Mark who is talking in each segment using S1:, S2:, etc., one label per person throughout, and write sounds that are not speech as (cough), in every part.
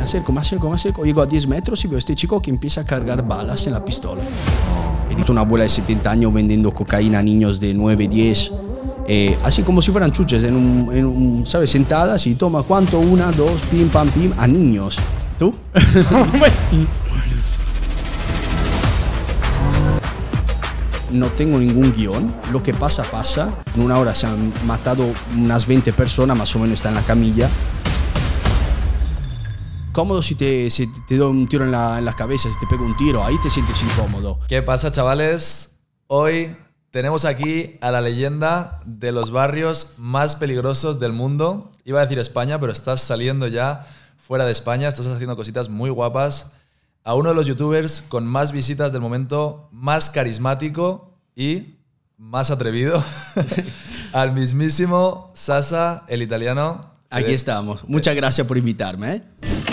S1: Me acerco, me acerco, me acerco. Llego a 10 metros y veo a este chico que empieza a cargar balas en la pistola. He una abuela de 70 años vendiendo cocaína a niños de 9, 10. Eh, así como si fueran chuches, en un, ¿sabes? Sentadas y toma cuánto, una, dos, pim, pam, pim, a niños. ¿Tú? (laughs) no tengo ningún guión, lo que pasa pasa, en una hora se han matado unas 20 personas, más o menos está en la camilla, si te, te un tiro en las cabezas, si te pega un tiro, ahí te sientes incómodo.
S2: ¿Qué pasa, chavales? Hoy tenemos aquí a la leyenda de los barrios más peligrosos del mundo. Iba a decir España, pero estás saliendo ya fuera de España, estás haciendo cositas muy guapas. A uno de los youtubers con más visitas del momento, más carismático y más atrevido, (laughs) al mismísimo
S1: Sasa, el italiano. Aquí eh, estamos. Muchas gracias por invitarme. ¿eh?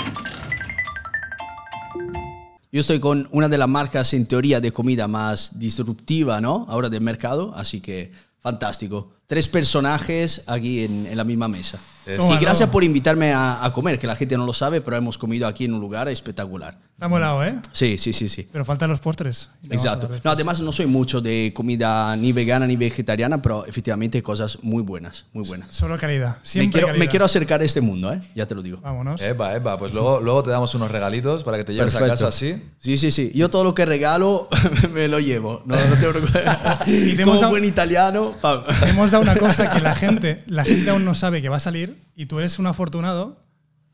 S1: Yo estoy con una de las marcas en teoría de comida más disruptiva, ¿no? Ahora del mercado, así que fantástico tres personajes aquí en, la misma mesa. Eh, y gracias por invitarme a, comer, que la gente no lo sabe, pero hemos comido aquí en un lugar espectacular. Está molado, ¿eh? Sí, sí, sí, sí.
S3: Pero faltan los postres. Exacto.
S1: además, no soy mucho de comida ni vegana ni vegetariana, pero efectivamente cosas muy buenas, muy buenas.
S3: Solo calidad. me quiero,
S1: acercar a este mundo, ¿eh? Ya te lo digo. Vámonos. Eva,
S3: Eva, pues
S2: luego, te damos unos regalitos para que te lleves a casa así. Sí, sí, sí. Yo todo lo que regalo (laughs) me lo
S1: llevo. No, te preocupes. (laughs) Como buen italiano,
S3: Hemos una cosa que la gente, la gente aún no sabe que va a salir y tú eres un afortunado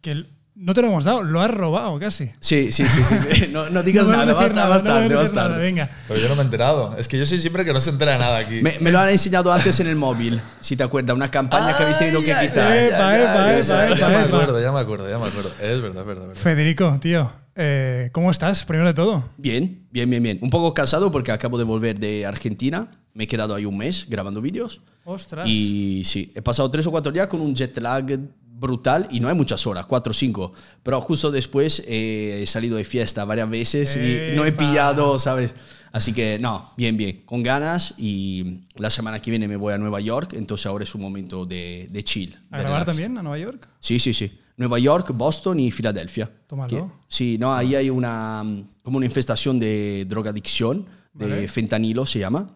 S3: que no te lo hemos dado, lo has robado casi. Sí, sí, sí, No, no, (laughs) digas nada, basta, basta, Pero yo
S2: no me he enterado. Es que yo soy siempre que no se entera nada aquí. Me,
S1: lo han enseñado antes en el móvil, si te acuerdas, una
S3: campaña que habéis tenido que quitar. ya me acuerdo, ya me acuerdo, ya me acuerdo.
S1: Es verdad, verdad.
S3: Federico, tío, eh, ¿cómo estás? Primero de todo.
S1: Bien, bien, bien, bien. Un poco cansado porque acabo de volver de Argentina me he quedado ahí un mes grabando vídeos. Ostras. Y sí, he pasado tres o cuatro días con un jet lag brutal y no hay muchas horas, cuatro o cinco. Pero justo después eh, he salido de fiesta varias veces y no he pillado, ¿sabes? Así que no, bien, bien, con ganas y la semana que viene me voy a Nueva York, entonces ahora es un momento de, de chill.
S3: ¿A grabar también a Nueva York?
S1: Sí, sí, sí. Nueva York, Boston y Filadelfia. Tómalo. sí, no, ahí hay una mm, como una infestación de drogadicción, de fentanilo se llama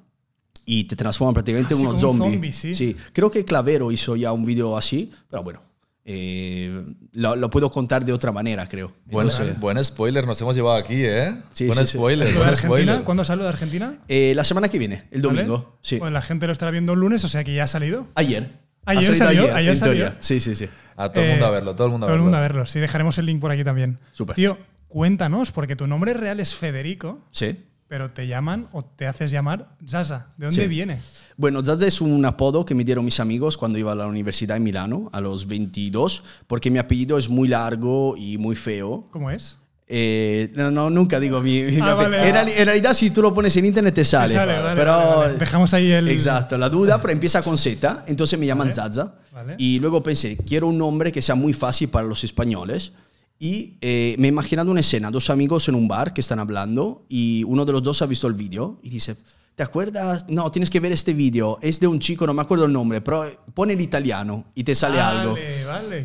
S1: y te transforman prácticamente ah, en un zombie. ¿sí? creo que Clavero hizo ya un video así, pero bueno. Eh, lo, puedo contar de otra manera, creo. bueno ah,
S2: buen spoiler nos hemos llevado aquí, ¿eh? Sí, buen spoiler. Buen
S3: ¿Cuándo sale de Argentina?
S1: Eh, la semana que viene, el domingo. Sí.
S3: Pues la gente lo estará viendo el lunes, o sea que ya ha salido. Ayer. Ayer salió, ayer, salió. Sí, sí, sí. A todo el mundo a eh, verlo, todo el mundo a verlo. Todo mundo a verlo, sí, dejaremos el link por aquí también. Tío, cuéntanos, porque tu nombre real es Federico. Sí pero te llaman o te haces llamar Zaza. ¿De dónde viene?
S1: Bueno, Zaza es un apodo que me dieron mis amigos cuando iba a la universidad en Milano, a los 22, porque mi apellido es muy largo y muy feo. ¿Cómo es? Eh, no, nunca digo mi, ah, ah. en, realidad, si tú lo pones en internet te sale. pero Dejamos ahí el. Exacto, la duda, pero empieza con Z. Entonces me llaman Zaza. Y luego pensé, quiero un nombre que sea muy fácil para los españoles. Y eh, me he imaginado una escena, dos amigos en un bar que están hablando y uno de los dos ha visto el vídeo y dice, ¿te acuerdas? No, tienes que ver este vídeo, es de un chico, no me acuerdo el nombre, pero pone el italiano y te sale algo.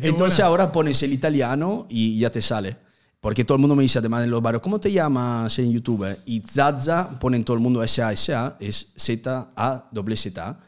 S1: Entonces ahora pones el italiano y ya te sale. Porque todo el mundo me dice, además en los barrios, ¿cómo te llamas en YouTube? Y Zaza, ponen todo el mundo S-A-S-A, es Z-A-Z.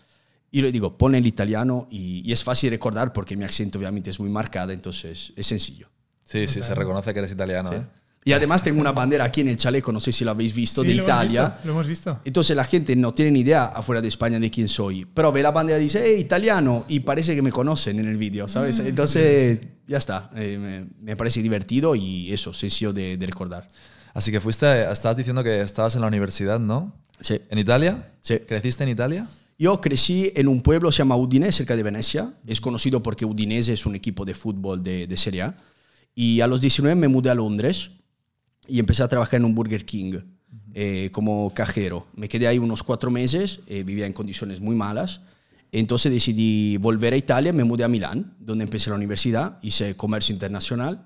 S1: Y le digo, pone el italiano y, y, es fácil recordar porque mi acento obviamente es muy marcado, entonces es sencillo.
S3: Sí, sí, se reconoce
S1: que eres italiano. ¿eh? Y además tengo una bandera aquí en el chaleco, no sé si la habéis visto, de Italia. lo hemos visto. Entonces la gente no tiene ni idea afuera de España de quién soy, pero ve la bandera y dice, eh, italiano, y parece que me conocen en el vídeo, ¿sabes? Ah, Entonces ya está, eh, me, parece divertido y eso, sencillo de, de recordar. Así que fuiste, estabas diciendo que estabas en la universidad, ¿no? Sí. ¿En Italia? Sí. ¿Creciste en Italia? Yo crecí en un pueblo, se llama Udine, cerca de Venecia. Es conocido porque Udinese es un equipo de fútbol de, de Serie A. Y a los 19 me mudé a Londres y empecé a trabajar en un Burger King eh, como cajero. Me quedé ahí unos cuatro meses, eh, vivía en condiciones muy malas. Entonces decidí volver a Italia, me mudé a Milán, donde empecé la universidad, hice comercio internacional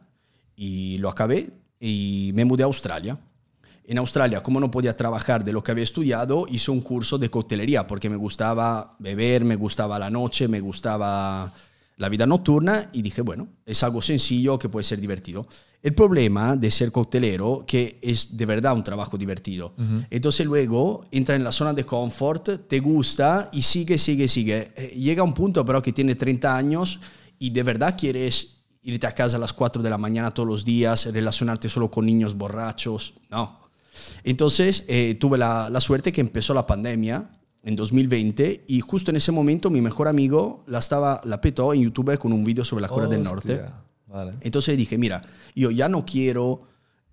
S1: y lo acabé y me mudé a Australia. En Australia, como no podía trabajar de lo que había estudiado, hice un curso de coctelería porque me gustaba beber, me gustaba la noche, me gustaba la vida nocturna y dije, bueno, es algo sencillo que puede ser divertido. El problema de ser coctelero, que es de verdad un trabajo divertido. Entonces luego entra en la zona de confort, te gusta y sigue, sigue, sigue. Eh, llega un punto pero que tiene 30 años y de verdad quieres irte a casa a las 4 de la mañana todos los días, relacionarte solo con niños borrachos, no. Entonces eh, tuve la, la suerte que empezó la pandemia en 2020 y justo en ese momento mi mejor amigo la estaba la petó en YouTube con un vídeo sobre la Corea del Norte. Vale. Entonces dije, mira, yo ya no quiero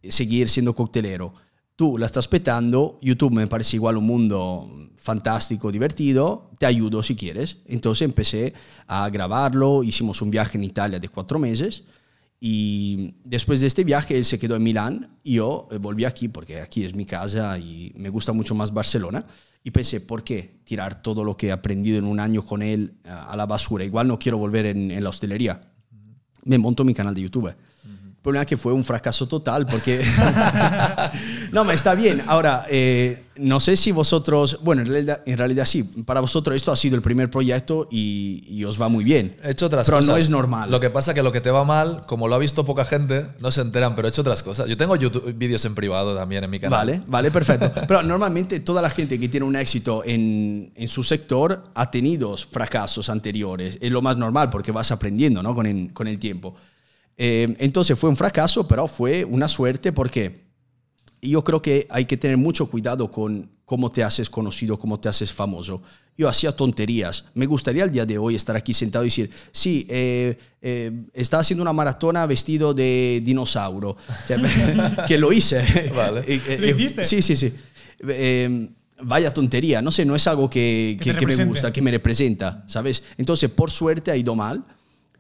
S1: eh, seguir siendo coctelero. Tú la estás petando, YouTube me parece igual un mundo fantástico, divertido, te ayudo si quieres. Entonces empecé a grabarlo, hicimos un viaje en Italia de cuatro meses y después de este viaje él se quedó en Milán y yo eh, volví aquí porque aquí es mi casa y me gusta mucho más Barcelona. Y pensé, ¿por qué tirar todo lo que he aprendido en un año con él a la basura? Igual no quiero volver en, la hostelería. Me monto mi canal de YouTube problema que fue un fracaso total, porque... (laughs) no, me está bien. Ahora, eh, no sé si vosotros, bueno, en realidad, sí, para vosotros esto ha sido el primer proyecto y, os va muy bien. He hecho otras pero no es normal.
S2: Lo que pasa que lo que te va mal, como lo ha visto poca gente, no se enteran, pero he hecho otras cosas. Yo tengo vídeos en privado también en mi canal. Vale, vale,
S1: perfecto. (laughs) pero normalmente toda la gente que tiene un éxito en, su sector ha tenido fracasos anteriores. Es lo más normal porque vas aprendiendo ¿no? con, con el tiempo. Eh, entonces fue un fracaso, pero fue una suerte porque yo creo que hay que tener mucho cuidado con cómo te haces conocido, cómo te haces famoso. Yo hacía tonterías. Me gustaría el día de hoy estar aquí sentado y decir, sí, eh, eh está haciendo una maratona vestido de dinosaurio. (laughs) que lo hice. Eh, ¿Lo hiciste? Sí, sí, sí. vaya tontería. No sé, no es algo que, que me gusta, que me representa, ¿sabes? Entonces, por suerte ha ido mal.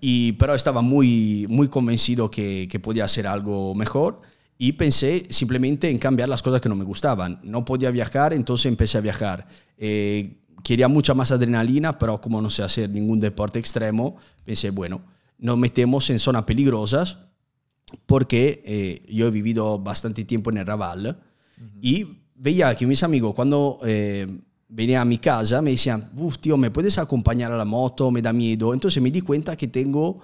S1: Y, pero estaba muy, muy convencido que, que podía hacer algo mejor y pensé simplemente en cambiar las cosas que no me gustaban. No podía viajar, entonces empecé a viajar. Eh, quería mucha más adrenalina, pero como no sé hacer ningún deporte extremo, pensé, bueno, nos metemos en zonas peligrosas porque eh, yo he vivido bastante tiempo en el Raval y veía que mis amigos cuando eh, venía a mi casa, me decían, uff, tío, ¿me puedes acompañar a la moto? Me da miedo. Entonces me di cuenta que tengo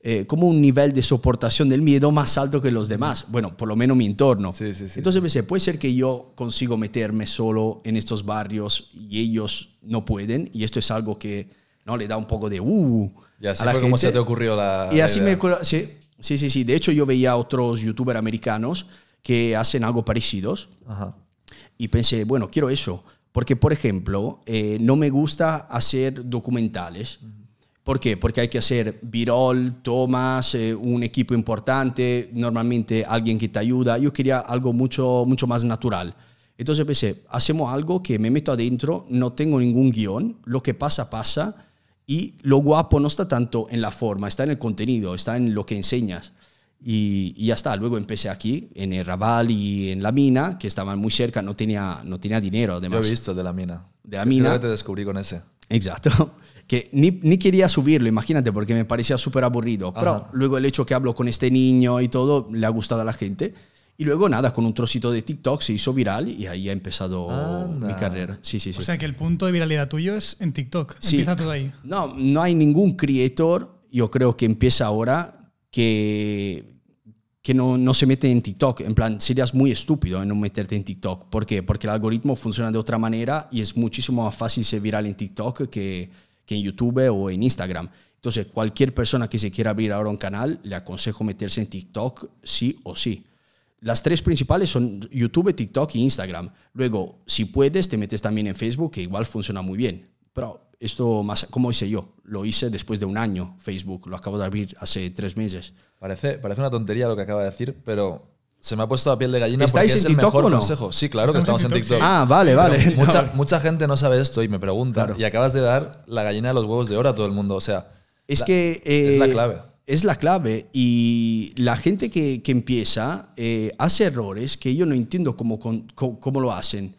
S1: eh, como un nivel de soportación del miedo más alto que los demás. Bueno, por lo menos mi entorno. Entonces pensé, puede ser que yo consigo meterme solo en estos barrios y ellos no pueden. Y esto es algo que no le da un poco de uh. Y así a la se te ocurrió
S2: la. Y así me
S1: sí, sí, sí, De hecho, yo veía otros youtubers americanos que hacen algo parecidos. Ajá. Y pensé, bueno, quiero eso. Porque, por ejemplo, eh, no me gusta hacer documentales. ¿Por qué? Porque hay que hacer virol, tomas, eh, un equipo importante, normalmente alguien que te ayuda. Yo quería algo mucho, mucho más natural. Entonces pensé, hacemos algo que me meto adentro, no tengo ningún guión, lo que pasa, pasa. Y lo guapo no está tanto en la forma, está en el contenido, está en lo que enseñas. Y, ya está. Luego empecé aquí, en el Raval y en la mina, que estaban muy cerca, no tenía, no tenía dinero. Además. Yo he visto de la
S2: mina. De la mina. Que te descubrí con ese.
S1: Exacto. (laughs) Que ni, ni quería subirlo, imagínate, porque me parecía súper aburrido. Pero luego el hecho que hablo con este niño y todo, le ha gustado a la gente. Y luego nada, con un trocito de TikTok se hizo viral y ahí ha empezado mi carrera. Sí, sí, sí. O sea
S3: que el punto de viralidad tuyo es en TikTok. Empieza todo ahí.
S1: No, no hay ningún creator, yo creo que empieza ahora, que, que no, se mete en TikTok. En plan, serías muy estúpido en no meterte en TikTok. ¿Por qué? Porque el algoritmo funciona de otra manera y es muchísimo más fácil ser viral en TikTok que, que en YouTube o en Instagram. Entonces, cualquier persona que se quiera abrir ahora un canal, le aconsejo meterse en TikTok sí o sí. Las tres principales son YouTube, TikTok y Instagram. Luego, si puedes, te metes también en Facebook, que igual funciona muy bien. Pero esto más, ¿cómo hice yo? Lo hice después de un año, Facebook, lo acabo de abrir hace tres meses. Parece, parece una tontería lo que acaba de decir,
S2: pero se me ha puesto la piel de gallina ¿Estáis porque en es el TikTok mejor o no? Sí, claro que estamos en TikTok. Ah, vale, vale. (laughs) Mucha, mucha, gente no sabe esto y me pregunta. Y acabas de dar la gallina de los huevos de oro a todo el mundo. O sea,
S1: es la, que es la eh, clave. Es la clave. Y la gente que, que empieza eh, hace errores que yo no entiendo cómo, cómo lo hacen.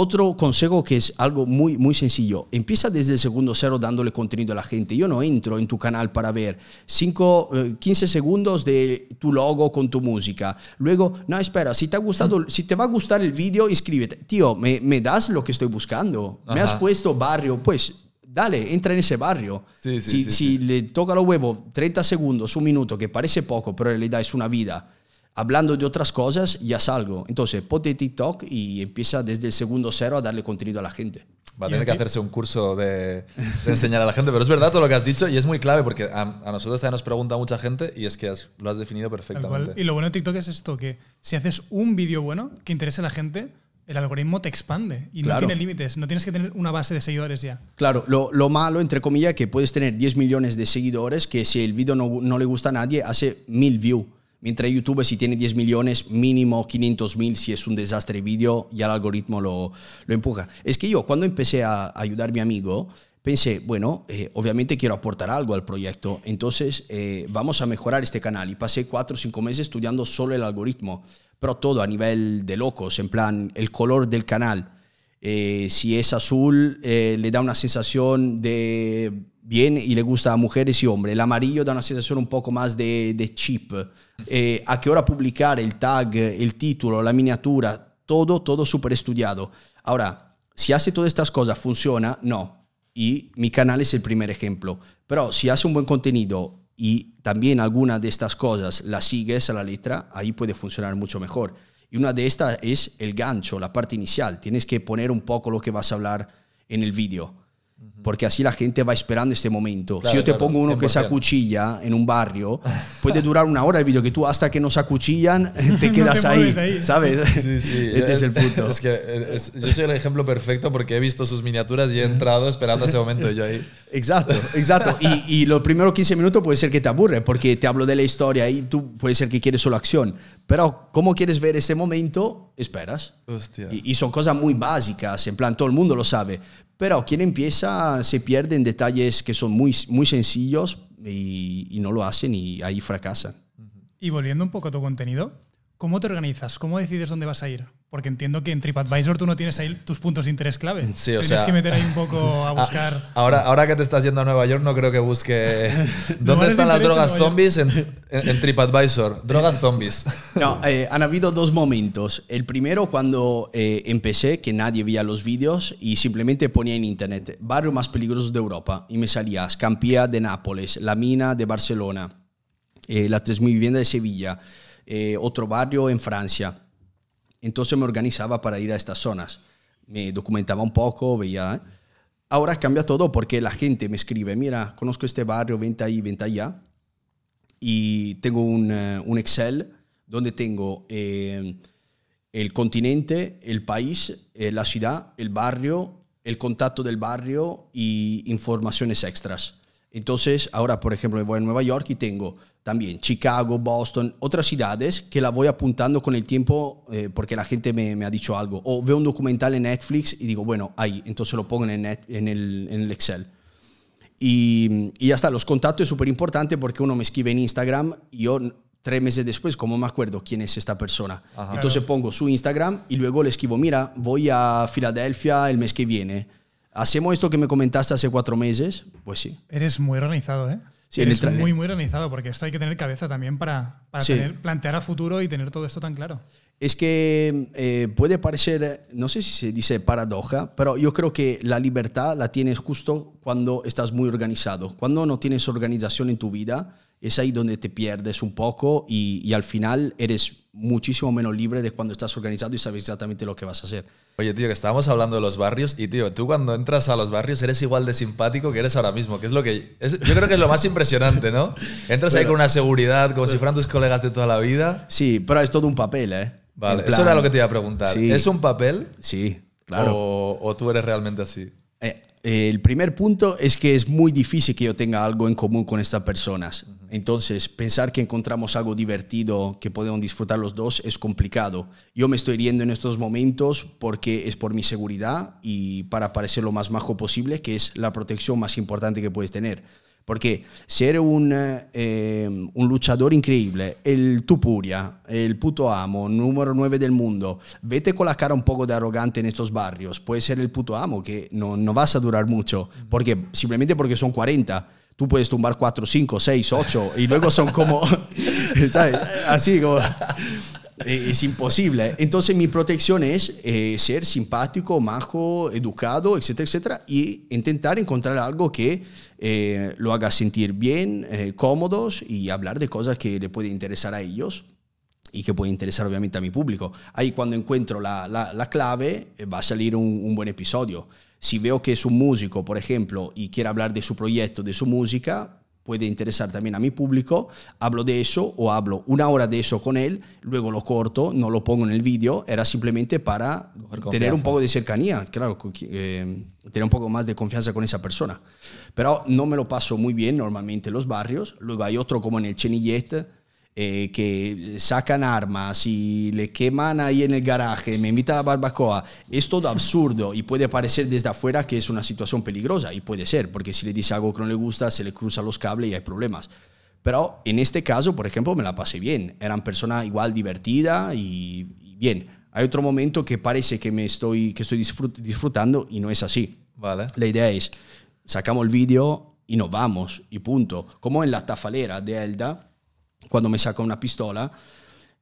S1: Otro consejo que es algo muy, muy sencillo. Empieza desde el segundo cero dándole contenido a la gente. Yo no entro en tu canal para ver 5, 15 eh, segundos de tu logo con tu música. Luego, no, espera, si te, ha gustado, si te va a gustar el vídeo, inscríbete. Tío, ¿me, me das lo que estoy buscando? ¿Me has puesto barrio? Pues dale, entra en ese barrio. si, le toca los huevos 30 segundos, un minuto, que parece poco, pero le realidad es una vida hablando de otras cosas, ya salgo. Entonces, ponte TikTok y empieza desde el segundo cero a darle contenido a la gente. Va
S2: a tener que hacerse
S3: un
S1: curso de, enseñar a la
S2: gente, pero es verdad todo lo que has dicho y es muy clave porque a, nosotros también nos pregunta mucha gente y es que lo has definido perfectamente.
S3: Y lo bueno de TikTok es esto, que si haces un vídeo bueno que interese a la gente, el algoritmo te expande y no tiene límites, no tienes que tener una base de seguidores ya.
S1: Claro, lo, malo, entre comillas, que puedes tener 10 millones de seguidores que si el vídeo no, no, le gusta a nadie, hace mil views Mientras YouTube, si tiene 10 millones, mínimo 500 mil, si es un desastre vídeo, ya el algoritmo lo, lo, empuja. Es que yo, cuando empecé a ayudar a mi amigo, pensé, bueno, eh, obviamente quiero aportar algo al proyecto, entonces eh, vamos a mejorar este canal. Y pasé 4 o 5 meses estudiando solo el algoritmo, pero todo a nivel de locos, en plan, el color del canal. Eh, si es azul, le da una sensación de bien y le gusta a mujeres y hombres. El amarillo da una sensación un poco más de, de chip. Eh, a qué hora publicar el tag, el título, la miniatura, todo, todo súper estudiado. Ahora, si hace todas estas cosas, ¿funciona? No. Y mi canal es el primer ejemplo. Pero si hace un buen contenido y también alguna de estas cosas la sigues a la letra, ahí puede funcionar mucho mejor. Y una de estas es el gancho, la parte inicial. Tienes que poner un poco lo que vas a hablar en el vídeo. Porque así la gente va esperando este momento. si yo te pongo uno que se acuchilla en un barrio, puede durar una hora el vídeo que tú hasta que nos acuchillan (laughs) te quedas ahí, ¿Sabes? (laughs) Sí, sí. este es, el punto. Es
S2: que yo soy el ejemplo perfecto porque he visto sus miniaturas y he entrado esperando ese momento yo ahí. Exacto, exacto.
S1: Y, y los primeros 15 minutos puede ser que te aburre porque te hablo de la historia y tú puede ser que quieres solo acción. Pero cómo quieres ver este momento, esperas. Hostia. Y, son cosas muy básicas, en plan, todo el mundo lo sabe. Pero quien empieza se pierde en detalles que son muy, muy sencillos y, y no lo hacen y ahí fracasan.
S3: Y volviendo un poco a tu contenido, ¿cómo te organizas? ¿Cómo decides dónde vas a ir? Porque entiendo que en TripAdvisor tú no tienes ahí tus puntos de interés clave. Sí, o Tienes que meter ahí un poco (laughs) a buscar. ahora,
S2: ahora que te estás yendo a Nueva York, no creo que
S1: busque. (laughs) ¿Dónde están las drogas zombies? En, en, TripAdvisor. Drogas eh, zombies. (laughs) No, eh, han habido dos momentos. El primero, cuando eh, empecé, que nadie veía los vídeos y simplemente ponía en internet barrio más peligroso de Europa. Y me salía Scampia de Nápoles, La Mina de Barcelona, eh, La 3000 Vivienda de Sevilla, otro barrio en Francia entonces me organizaba para ir a estas zonas. Me documentaba un poco, veía. ¿eh? Ahora cambia todo porque la gente me escribe, mira, conozco este barrio, venta ahí, venta allá. Y tengo un, eh, Excel donde tengo eh, el continente, el país, la ciudad, el barrio, el contacto del barrio y informaciones extras. Entonces, ahora, por ejemplo, me voy a Nueva York y tengo también Chicago, Boston, otras ciudades que la voy apuntando con el tiempo eh, porque la gente me, me, ha dicho algo. O veo un documental en Netflix y digo, bueno, ahí, entonces lo pongo en, el, en el Excel. Y, y, ya está, los contactos es súper importante porque uno me escribe en Instagram y yo tres meses después, como me acuerdo quién es esta persona? Entonces pongo su Instagram y luego le escribo, mira, voy a Filadelfia el mes que viene. ¿Hacemos esto que me comentaste hace cuatro meses? Pues sí.
S3: Eres muy organizado, ¿eh? Sí, muy, muy organizado, porque esto hay que tener cabeza también para, para tener, plantear a futuro y tener todo esto tan claro.
S1: Es que eh, puede parecer, no sé si se dice paradoja, pero yo creo que la libertad la tienes justo cuando estás muy organizado. Cuando no tienes organización en tu vida, es ahí donde te pierdes un poco y, al final eres muchísimo menos libre de cuando estás organizado y sabes exactamente lo que vas a
S2: hacer. Oye, tío, que estábamos hablando de los barrios y, tío, tú cuando entras a los barrios eres igual de simpático que eres ahora mismo, que es lo que... yo creo que es lo más impresionante, ¿no? Entras ahí con una seguridad, como si fueran tus colegas de toda la vida.
S1: Sí, pero es todo un papel, ¿eh? Vale, eso era lo que te iba a preguntar. ¿Es un papel? Sí, claro. o, tú eres realmente así? Eh, eh, el primer punto es que es muy difícil que yo tenga algo en común con estas personas. Entonces, pensar que encontramos algo divertido que podemos disfrutar los dos es complicado. Yo me estoy riendo en estos momentos porque es por mi seguridad y para parecer lo más majo posible, que es la protección más importante que puedes tener. Porque si eres un, eh, em, un luchador increíble, el Tupuria, el puto amo, número 9 del mundo, vete con la cara un poco de arrogante en estos barrios. Puede ser el puto amo, que no, no vas a durar mucho. Porque, simplemente porque son 40 tú puedes tumbar 4, 5, 6, 8 y luego son como, (laughs) ¿sabes? Así como... Eh, es imposible. Entonces mi protección es eh, ser simpático, majo, educado, etcétera, etcétera, y intentar encontrar algo que eh, lo haga sentir bien, cómodos y hablar de cosas que le pueden interesar a ellos y que puede interesar obviamente a mi público. Ahí cuando encuentro la, la, clave va a salir un, un buen episodio. Si veo que es un músico, por ejemplo, y quiere hablar de su proyecto, de su música, puede interesar también a mi público, hablo de eso o hablo una hora de eso con él, luego lo corto, no lo pongo en el vídeo, era simplemente para tener un poco de cercanía, claro, eh, tener un poco más de confianza con esa persona. Pero no me lo paso muy bien normalmente en los barrios, luego hay otro como en el Chenillet, eh, que sacan armas y le queman ahí en el garaje, me invita a la barbacoa, es todo absurdo y puede parecer desde afuera que es una situación peligrosa y puede ser, porque si le dice algo que no le gusta, se le cruzan los cables y hay problemas. Pero en este caso, por ejemplo, me la pasé bien, eran personas igual divertida y, bien. Hay otro momento que parece que me estoy, que estoy disfrutando y no es así. Vale. La idea es, sacamos el vídeo y nos vamos y punto. Como en la tafalera de Elda, cuando me saca una pistola,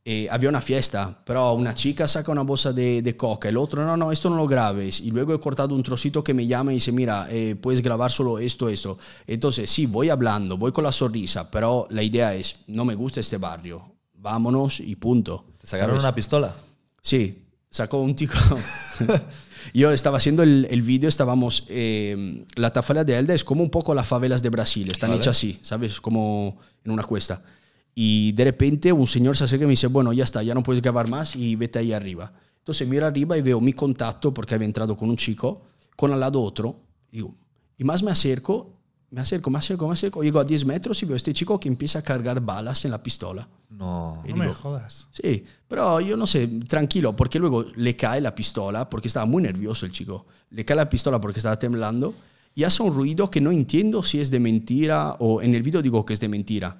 S1: eh, había una fiesta, pero una chica saca una bolsa de, coca, el otro, no, no, esto no lo grabes. Y e luego he cortado un trocito que me llama y e dice, mira, eh, puedes grabar solo esto, esto. Entonces, sí, voy hablando, voy con la sonrisa, pero la idea es, no me gusta este barrio, vámonos y punto. ¿Te sacaron una pistola? Sí, sacó un tico. (laughs) Yo estaba haciendo el, el vídeo, estábamos... Em, la tafalla de Elda es como un poco las favelas de Brasil, están hechas así, ¿sabes? Como en una cuesta. Y de repente un señor se acerca y me dice, bueno, ya está, ya no puedes grabar más y vete ahí arriba. Entonces miro arriba y veo mi contacto porque había entrado con un chico, con al lado otro. y más me acerco, me acerco, me acerco, me acerco. Llego a 10 metros y veo a este chico que empieza a cargar balas en la pistola. No, no me jodas. Sí, pero yo no sé, tranquilo, porque luego le cae la pistola, porque estaba muy nervioso el chico. Le cae la pistola porque estaba temblando y hace un ruido que no entiendo si es de mentira o en el video digo que es de mentira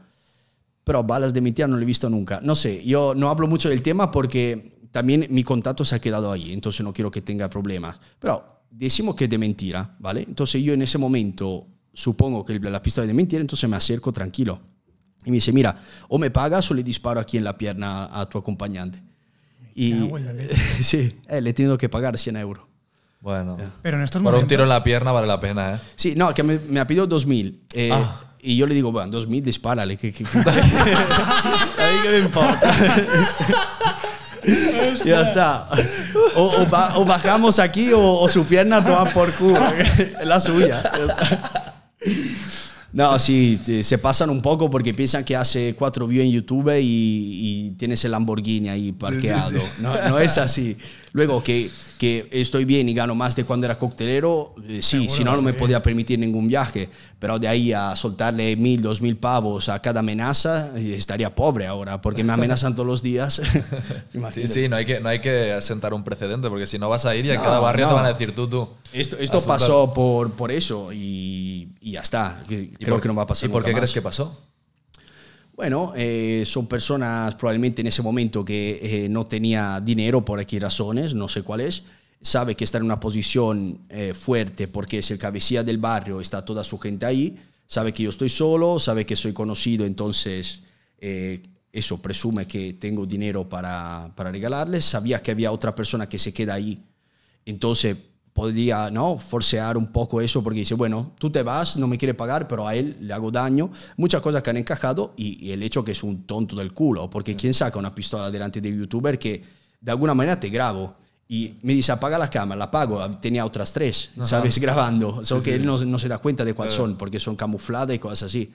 S1: pero balas de mentira no le he visto nunca. No sé, yo no hablo mucho del tema porque también mi contacto se ha quedado ahí, entonces no quiero que tenga problemas. Pero decimos que es de mentira, ¿vale? Entonces yo en ese momento supongo que la pista es de mentira, entonces me acerco tranquilo. Y me dice, mira, o me pagas o le disparo aquí en la pierna a tu acompañante. Y
S3: (laughs)
S1: sí, eh, le he tenido que pagar 100 euros. Bueno, pero por un tiro en la pierna vale la pena, ¿eh? Sí, no, que me, ha pedido 2.000. Eh, ah. Y yo le digo, bueno, 2000, dispárale. Que, que, a (laughs) mí que me importa. ya está. O, bajamos aquí o, su pierna toma por culo. la suya. No, sí, se pasan un poco porque piensan que hace cuatro views en YouTube y, y tienes el Lamborghini ahí parqueado. No, no es así. Luego, que, que estoy bien y gano más de cuando era coctelero, eh, sí, si no, no me podía permitir ningún viaje. Pero de ahí a soltarle mil, dos mil pavos a cada amenaza, eh, estaría pobre ahora, porque me amenazan todos los días.
S2: (laughs) sí, no hay, que, no hay que sentar un precedente, porque si no vas a ir y en cada barrio te van a decir
S1: tú, tú. Esto, esto pasó por, por eso y, ya está. Creo que no va a pasar. ¿Y por qué crees que pasó? Bueno, eh, son personas probablemente en ese momento que eh, no tenía dinero por aquí razones, no sé cuál es. Sabe que está en una posición eh, fuerte porque es el cabecilla del barrio, está toda su gente ahí. Sabe que yo estoy solo, sabe que soy conocido, entonces eso presume que tengo dinero para, para regalarles. Sabía que había otra persona que se queda ahí. Entonces podía ¿no? forcear un poco eso porque dice, bueno, tú te vas, no me quiere pagar, pero a él le hago daño. Muchas cosas que han encajado y, el hecho que es un tonto del culo, porque ¿quién saca una pistola delante de un youtuber que de alguna manera te grabo? Y me dice, apaga la cámara, la apago. Ah, tenía otras tres, ¿sabes? (laughs) Grabando. Solo que él no, se da cuenta de cuáles eh. son, porque son camufladas y cosas así.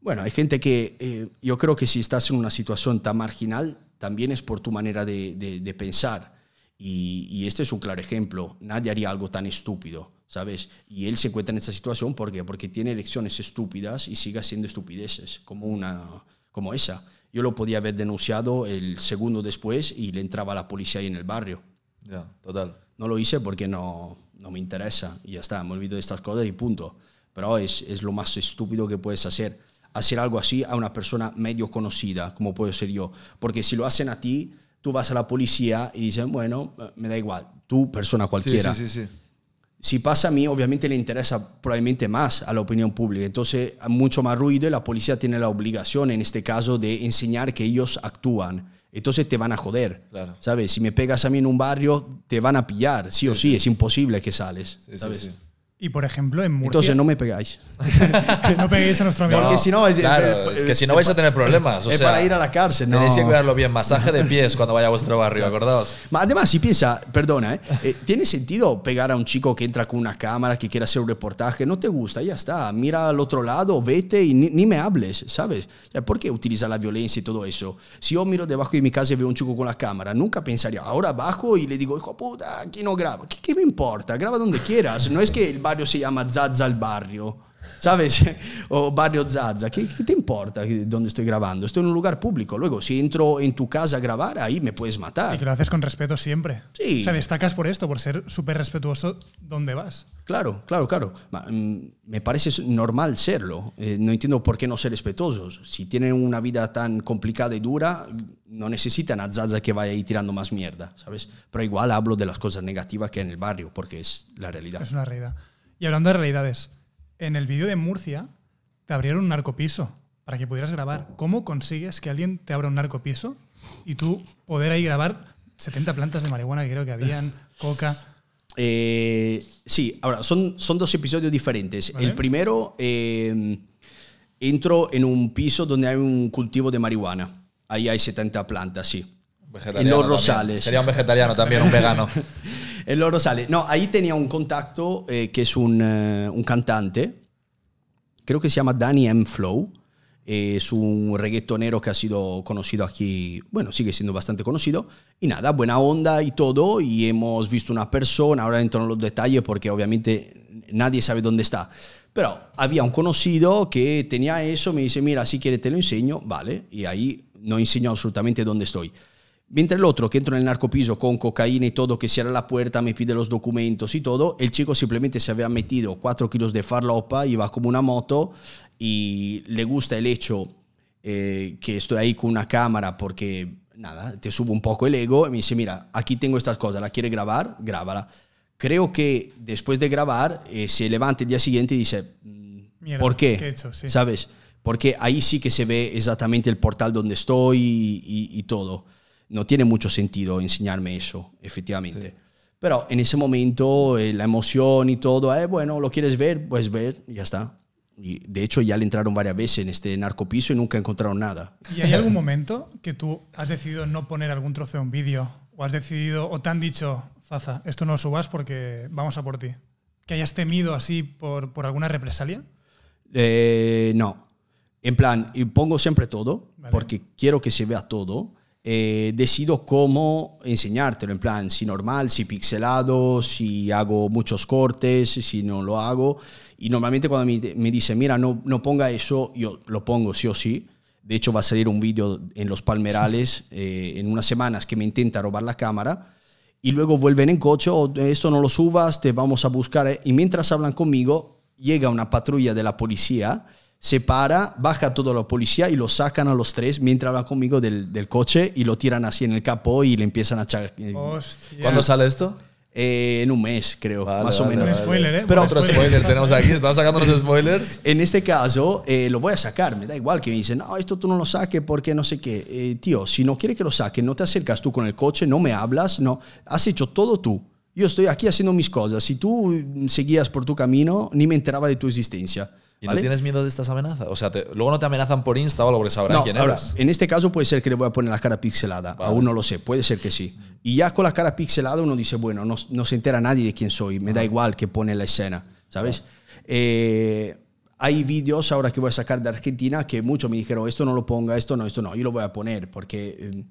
S1: Bueno, hay gente que eh, yo creo que si estás en una situación tan marginal, también es por tu manera de, de, de pensar y, este es un claro ejemplo. Nadie haría algo tan estúpido, ¿sabes? Y él se encuentra en esta situación ¿por porque tiene elecciones estúpidas y sigue haciendo estupideces como, una, como esa. Yo lo podía haber denunciado el segundo después y le entraba la policía ahí en el barrio. Ya, total. No lo hice porque no, no me interesa y ya está, me olvido de estas cosas y punto. Pero es, es lo más estúpido que puedes hacer. Hacer algo así a una persona medio conocida, como puedo ser yo. Porque si lo hacen a ti, tú vas a la policía y dicen, bueno, eh, me da igual, tú, persona cualquiera. Sí, sí, sí, si pasa a mí, obviamente le interesa probablemente más a la opinión pública. Entonces, hay mucho más ruido y la policía tiene la obligación, en este caso, de enseñar que ellos actúan. Entonces te van a joder. Claro. ¿Sabes? Si me pegas a mí en un barrio, te van a pillar, sí, o sí. Es imposible que sales. ¿sabes?
S3: Y por ejemplo, en Murcia. Entonces no me pegáis. (laughs) no peguéis a nuestro amigo. Porque si no vais, claro, es que si no vais a tener problemas. es para ir a la cárcel, ¿no? Tenéis que cuidarlo bien.
S2: Masaje de pies cuando vaya a vuestro barrio, acordaos.
S1: Además, si piensa, perdona, ¿eh? Eh, tiene sentido pegar a un chico que entra con una cámara, que quiere hacer un reportaje? No te gusta, ya está. Mira al otro lado, vete y ni, me hables, ¿sabes? ¿Por qué utiliza la violencia y todo eso? Si yo miro debajo de mi casa y veo un chico con la cámara, nunca pensaría, ahora bajo y le digo, hijo puta, aquí no graba. ¿Qué, ¿Qué, me importa? Graba donde quieras. No es que el barrio se llama Zaza el barrio. ¿Sabes? (laughs) O barrio Zaza. ¿Qué, te importa dónde estoy grabando? Estoy en un lugar público. Luego, si entro en tu casa a grabar, ahí me puedes matar. Y que
S3: lo haces con respeto siempre. Sí. O sea, destacas por esto, por ser súper respetuoso donde vas.
S1: Claro, claro, claro. Mm, me parece normal serlo. Eh, no entiendo por qué no ser respetuosos. Si tienen una vida tan complicada y dura, no necesitan a Zaza que vaya ahí tirando más mierda, ¿sabes? Pero igual hablo de las cosas negativas que hay en el barrio, porque es la realidad. Es una realidad.
S3: Y hablando de realidades, en el vídeo de Murcia te abrieron un narcopiso para que pudieras grabar. ¿Cómo consigues que alguien te abra un narcopiso y tú poder ahí grabar 70 plantas de marihuana que creo que habían, (laughs) coca?
S1: Eh, sí, ahora son, son dos episodios diferentes. El primero, em, entro en un piso donde hay un cultivo de marihuana. Ahí hay 70 plantas, sí.
S2: En los rosales. Sería un vegetariano también, un vegano.
S1: (laughs) el loro sale. No, ahí tenía un contacto eh, que es eh, un, cantante, creo que se llama Danny M. Flow. Eh, es un reggaetonero que ha sido conocido aquí, bueno, sigue siendo bastante conocido. Y nada, buena onda y todo. Y hemos visto una persona, ahora entro en los detalles porque obviamente nadie sabe dónde está. Pero había un conocido que tenía eso, me dice, mira, si quieres te lo enseño, vale. Y ahí no enseño absolutamente dónde estoy. Mientras el otro que entra en el narcopiso con cocaína y todo, que cierra la puerta, me pide los documentos y todo, el chico simplemente se había metido cuatro kilos de farlopa y va como una moto y le gusta el hecho eh, que estoy ahí con una cámara porque, nada, te subo un poco el ego y me dice, mira, aquí tengo estas cosas, ¿la quiere grabar? Grábala. Creo que después de grabar eh, se levanta el día siguiente y dice,
S3: mm, ¿por qué? ¿Sabes?
S1: Porque ahí sí que se ve exactamente el portal donde estoy y, y, y todo no tiene mucho sentido enseñarme eso, efectivamente. Pero en ese momento eh, la emoción y todo, eh, bueno, lo quieres ver, pues ver, y ya está. de hecho ya le entraron varias veces en este narcopiso y nunca encontraron nada.
S3: ¿Y hay algún momento que tú has decidido no poner algún trozo de un vídeo? ¿O has decidido, o te han dicho, Faza, esto no lo subas porque vamos a por ti? ¿Que hayas temido así por, alguna represalia?
S1: Eh, no. En plan, y pongo siempre todo, porque quiero que se vea todo, eh, decido cómo enseñártelo, en plan, si normal, si pixelado, si hago muchos cortes, si no lo hago. Y normalmente cuando me, me dicen, mira, no, no ponga eso, yo lo pongo sí o sí. De hecho, va a salir un vídeo en los palmerales (laughs) eh, en unas semanas que me intenta robar la cámara. Y luego vuelven en coche, oh, esto no lo subas, te vamos a buscar. Eh. Y mientras hablan conmigo, llega una patrulla de la policía se para, baja todo toda la policía y lo sacan a los tres mientras va conmigo del, coche y lo tiran así en el capó y le empiezan a echar. Eh, ¿Cuándo sale esto? Eh, en un mes, creo, más o menos. Spoiler, ¿eh? Pero, Otro spoiler. tenemos aquí, estamos sacando los (laughs) spoilers. En este caso, eh, lo voy a sacar, me da igual que me dicen, no, esto tú no lo saques porque no sé qué. tío, si no quiere que lo saque, no te acercas tú con el coche, no me hablas, no. Has hecho todo tú. Yo estoy aquí haciendo mis cosas. Si tú mm, seguías por tu camino, ni me enteraba de tu existencia no tienes
S2: miedo de estas amenazas? O sea, luego no te amenazan por Insta o algo porque sabrán no, quién ahora, eres.
S1: En este caso puede ser que le voy a poner la cara pixelada. Aún no lo sé, puede ser que sí. Y ya con la cara pixelada uno dice, bueno, no, se entera nadie de quién soy. Me da ah. igual que pone la escena, ¿sabes? Eh, hay vídeos ahora que voy a sacar de Argentina que muchos me dijeron, esto no lo ponga, esto no, esto no. Yo lo voy a poner porque... Eh,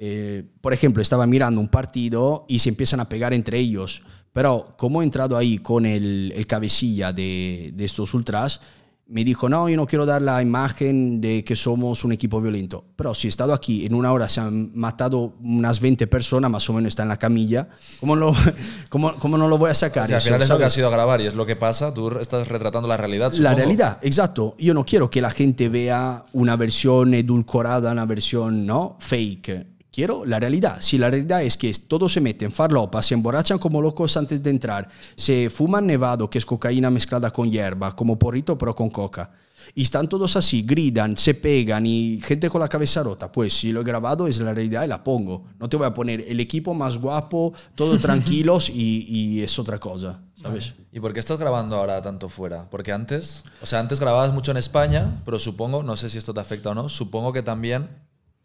S1: eh, por ejemplo, estaba mirando un partido y se empiezan a pegar entre ellos. Pero como he entrado ahí con el, cabecilla de, estos ultras, me dijo, no, yo no quiero dar la imagen de que somos un equipo violento. Pero si he estado aquí, en una hora se han matado unas 20 personas, más o menos está en la camilla, ¿cómo, lo, (laughs) cómo, cómo no lo voy a sacar? al final es lo que ha sido
S2: grabar y es lo que pasa, tú estás retratando la realidad. La realidad,
S1: exacto. Yo no quiero que la gente vea una versión edulcorada, una versión ¿no? fake Quiero la realidad. Si la realidad es que todos se meten farlopa, se emborrachan como locos antes de entrar, se fuman nevado, que es cocaína mezclada con hierba, como porrito pero con coca, y están todos así, gritan, se pegan y gente con la cabeza rota, pues si lo he grabado es la realidad y la pongo. No te voy a poner el equipo más guapo, todos (laughs) tranquilos y, es otra cosa.
S2: ¿Y por qué estás grabando ahora tanto fuera? Porque antes, o sea, antes grababas mucho en España, pero supongo, no sé si esto te afecta o no, supongo que también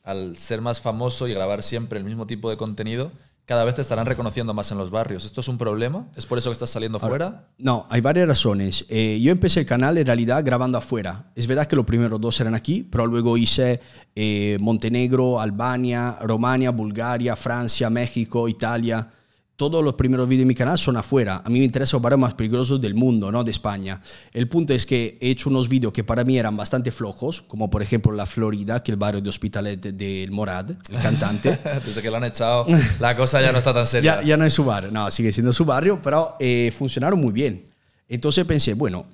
S2: al ser más famoso y grabar siempre el mismo tipo de contenido, cada vez te estarán reconociendo más en los barrios. ¿Esto es un problema? ¿Es por eso que estás saliendo fuera?
S1: No, hay varias razones. Eh, yo empecé el canal en realidad grabando afuera. Es verdad que los primeros dos eran aquí, pero luego hice eh, Montenegro, Albania, Romania, Bulgaria, Francia, México, Italia todos los primeros vídeos de mi canal son afuera. A mí me interesan los barrios más peligrosos del mundo, no de España. El punto es que he hecho unos vídeos que para mí eran bastante flojos, como por ejemplo la Florida, que el barrio de Hospitalet del Morad, el cantante.
S2: (laughs) Pensé que lo han echado,
S1: la cosa ya no está tan seria. (laughs) ya, no es su barrio, no, sigue siendo su barrio, pero eh, funcionaron muy bien. Entonces pensé, bueno,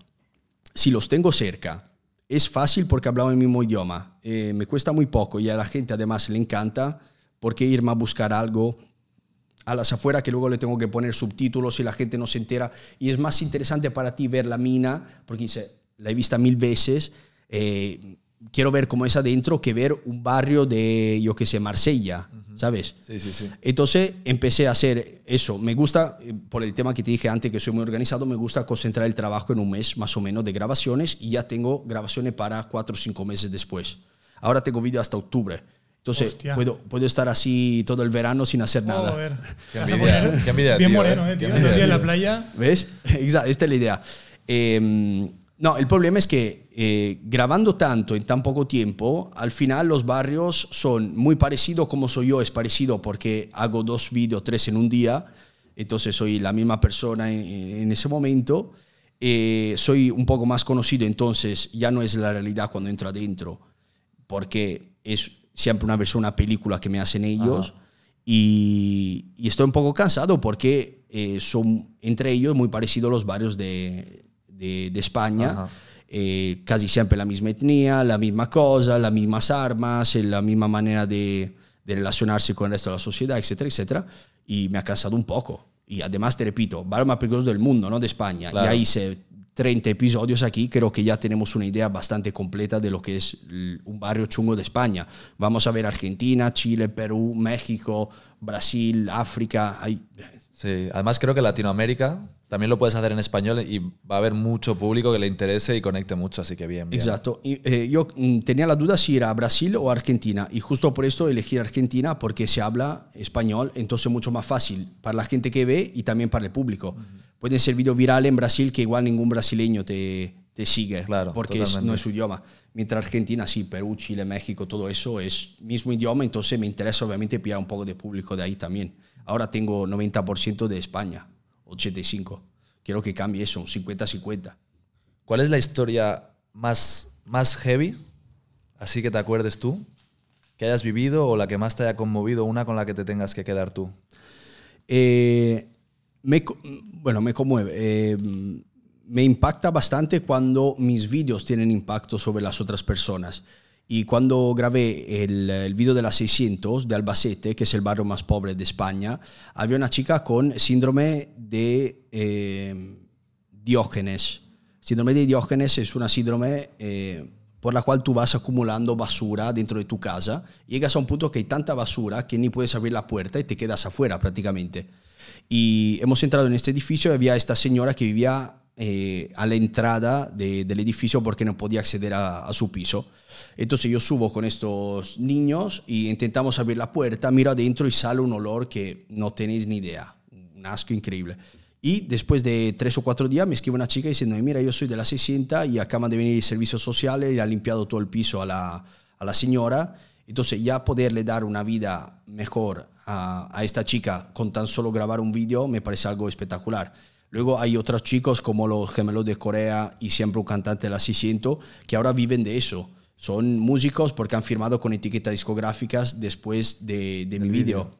S1: si los tengo cerca, es fácil porque hablamos el mismo idioma, eh, me cuesta muy poco y a la gente además le encanta porque irme a buscar algo a las afueras que luego le tengo que poner subtítulos y la gente no se entera. Y es más interesante para ti ver la mina, porque la he visto mil veces, eh, quiero ver cómo es adentro que ver un barrio de, yo qué sé, Marsella, ¿sabes? Sí, sí, sí. Entonces empecé a hacer eso. Me gusta, eh, por el tema que te dije antes, que soy muy organizado, me gusta concentrar el trabajo en un mes más o menos de grabaciones y ya tengo grabaciones para cuatro o cinco meses después. Ahora tengo vídeo hasta octubre. Entonces, puedo, puedo, estar así todo el verano sin hacer oh, nada. A ver. ¿Qué envidia, Bien eh, moreno, ¿eh? en la playa. ¿Ves? (laughs) Exacto, esta es la idea. Em, no, el problema es que eh, grabando tanto en tan poco tiempo, al final los barrios son muy parecidos como soy yo, es parecido porque hago dos vídeos, tres en un día, entonces soy la misma persona en, ese momento, eh, soy un poco más conocido, entonces ya no es la realidad cuando entro adentro, porque es siempre una versión, una película que me hacen ellos. Y, estoy un poco cansado porque eh, son entre ellos muy parecidos los barrios de, España. Eh, casi siempre la misma etnia, la misma cosa, las mismas armas, eh, la misma manera de, relacionarse con el resto de la sociedad, etcétera, etcétera. Y me ha cansado un poco. Y además, te repito, barrio más peligroso del mundo, no de España. Y ahí se 30 episodios aquí, creo que ya tenemos una idea bastante completa de lo que es un barrio chungo de España. Vamos a ver Argentina, Chile, Perú, México, Brasil, África. Hay... Sí, además creo que Latinoamérica
S2: también lo puedes hacer en español y va a haber mucho público que le interese y conecte mucho, así que bien. Exacto.
S1: Y, eh, yo mm, tenía la duda si era Brasil o Argentina y justo por esto elegí Argentina porque se habla español, entonces mucho más fácil para la gente que ve y también para el público. Puede ser video viral en Brasil que igual ningún brasileño te, te sigue, claro, porque no es su idioma. Mientras Argentina, sí, Perú, Chile, México, todo eso es mismo idioma, entonces me interesa obviamente pillar un poco de público de ahí también. Ahora tengo 90% de España 85. Quiero que cambie eso, un 50-50. ¿Cuál es la historia más,
S2: más heavy, así que te acuerdes tú, que hayas vivido o la que más te haya conmovido,
S1: una con la que te tengas que quedar tú? Eh, bueno, me conmueve. Eh, me impacta bastante cuando mis vídeos tienen impacto sobre las otras personas. Y cuando grabé el, video de la 600 de Albacete, que es el barrio más pobre de España, había una chica con síndrome de eh, Diógenes. Síndrome de Diógenes es una síndrome eh, por la cual tú vas acumulando basura dentro de tu casa. Llegas a un punto que hay tanta basura que ni puedes abrir la puerta y te quedas afuera prácticamente. Y hemos entrado en este edificio y había esta señora que vivía eh, a la entrada del edificio porque no podía acceder a, a su piso. Entonces yo subo con estos niños y intentamos abrir la puerta, miro adentro y sale un olor que no tenéis ni idea, un asco increíble. Y después de tres o cuatro días me escribe una chica diciendo, mira, yo soy de la 60 y acaban de venir servicios sociales y ha limpiado todo el piso a la, a la señora. Entonces ya poderle dar una vida mejor a, a, esta chica con tan solo grabar un vídeo me parece algo espectacular. Luego hay otros chicos como los gemelos de Corea y siempre un cantante de la 600 que ahora viven de eso son músicos porque han firmado con etiquetas discográficas después de, mi vídeo.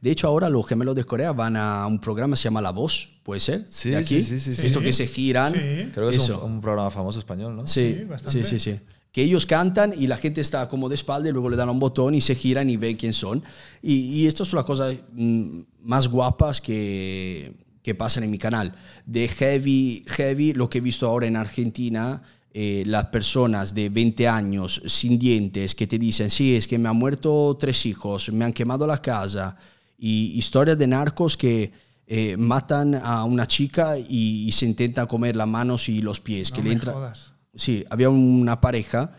S1: De hecho, ahora los gemelos de Corea van a un programa que se llama La Voz, ¿puede ser? Sí, aquí. sí, sí, Esto que se giran. Sí. Creo que es un, programa famoso español, ¿no? Sí, sí, bastante. sí, Que ellos cantan y la gente está como de espalda y luego le dan un botón y se giran y ven quién son. Y, y esto es una cosa mm, más guapas que, que pasan en mi canal. De heavy, heavy, lo que he visto ahora en Argentina eh, las personas de 20 años sin dientes que te dicen, sí, es que me han muerto tres hijos, me han quemado la casa, y historias de narcos que eh, matan a una chica y, se intenta comer las manos y los pies. que le entra... Sí, había una pareja.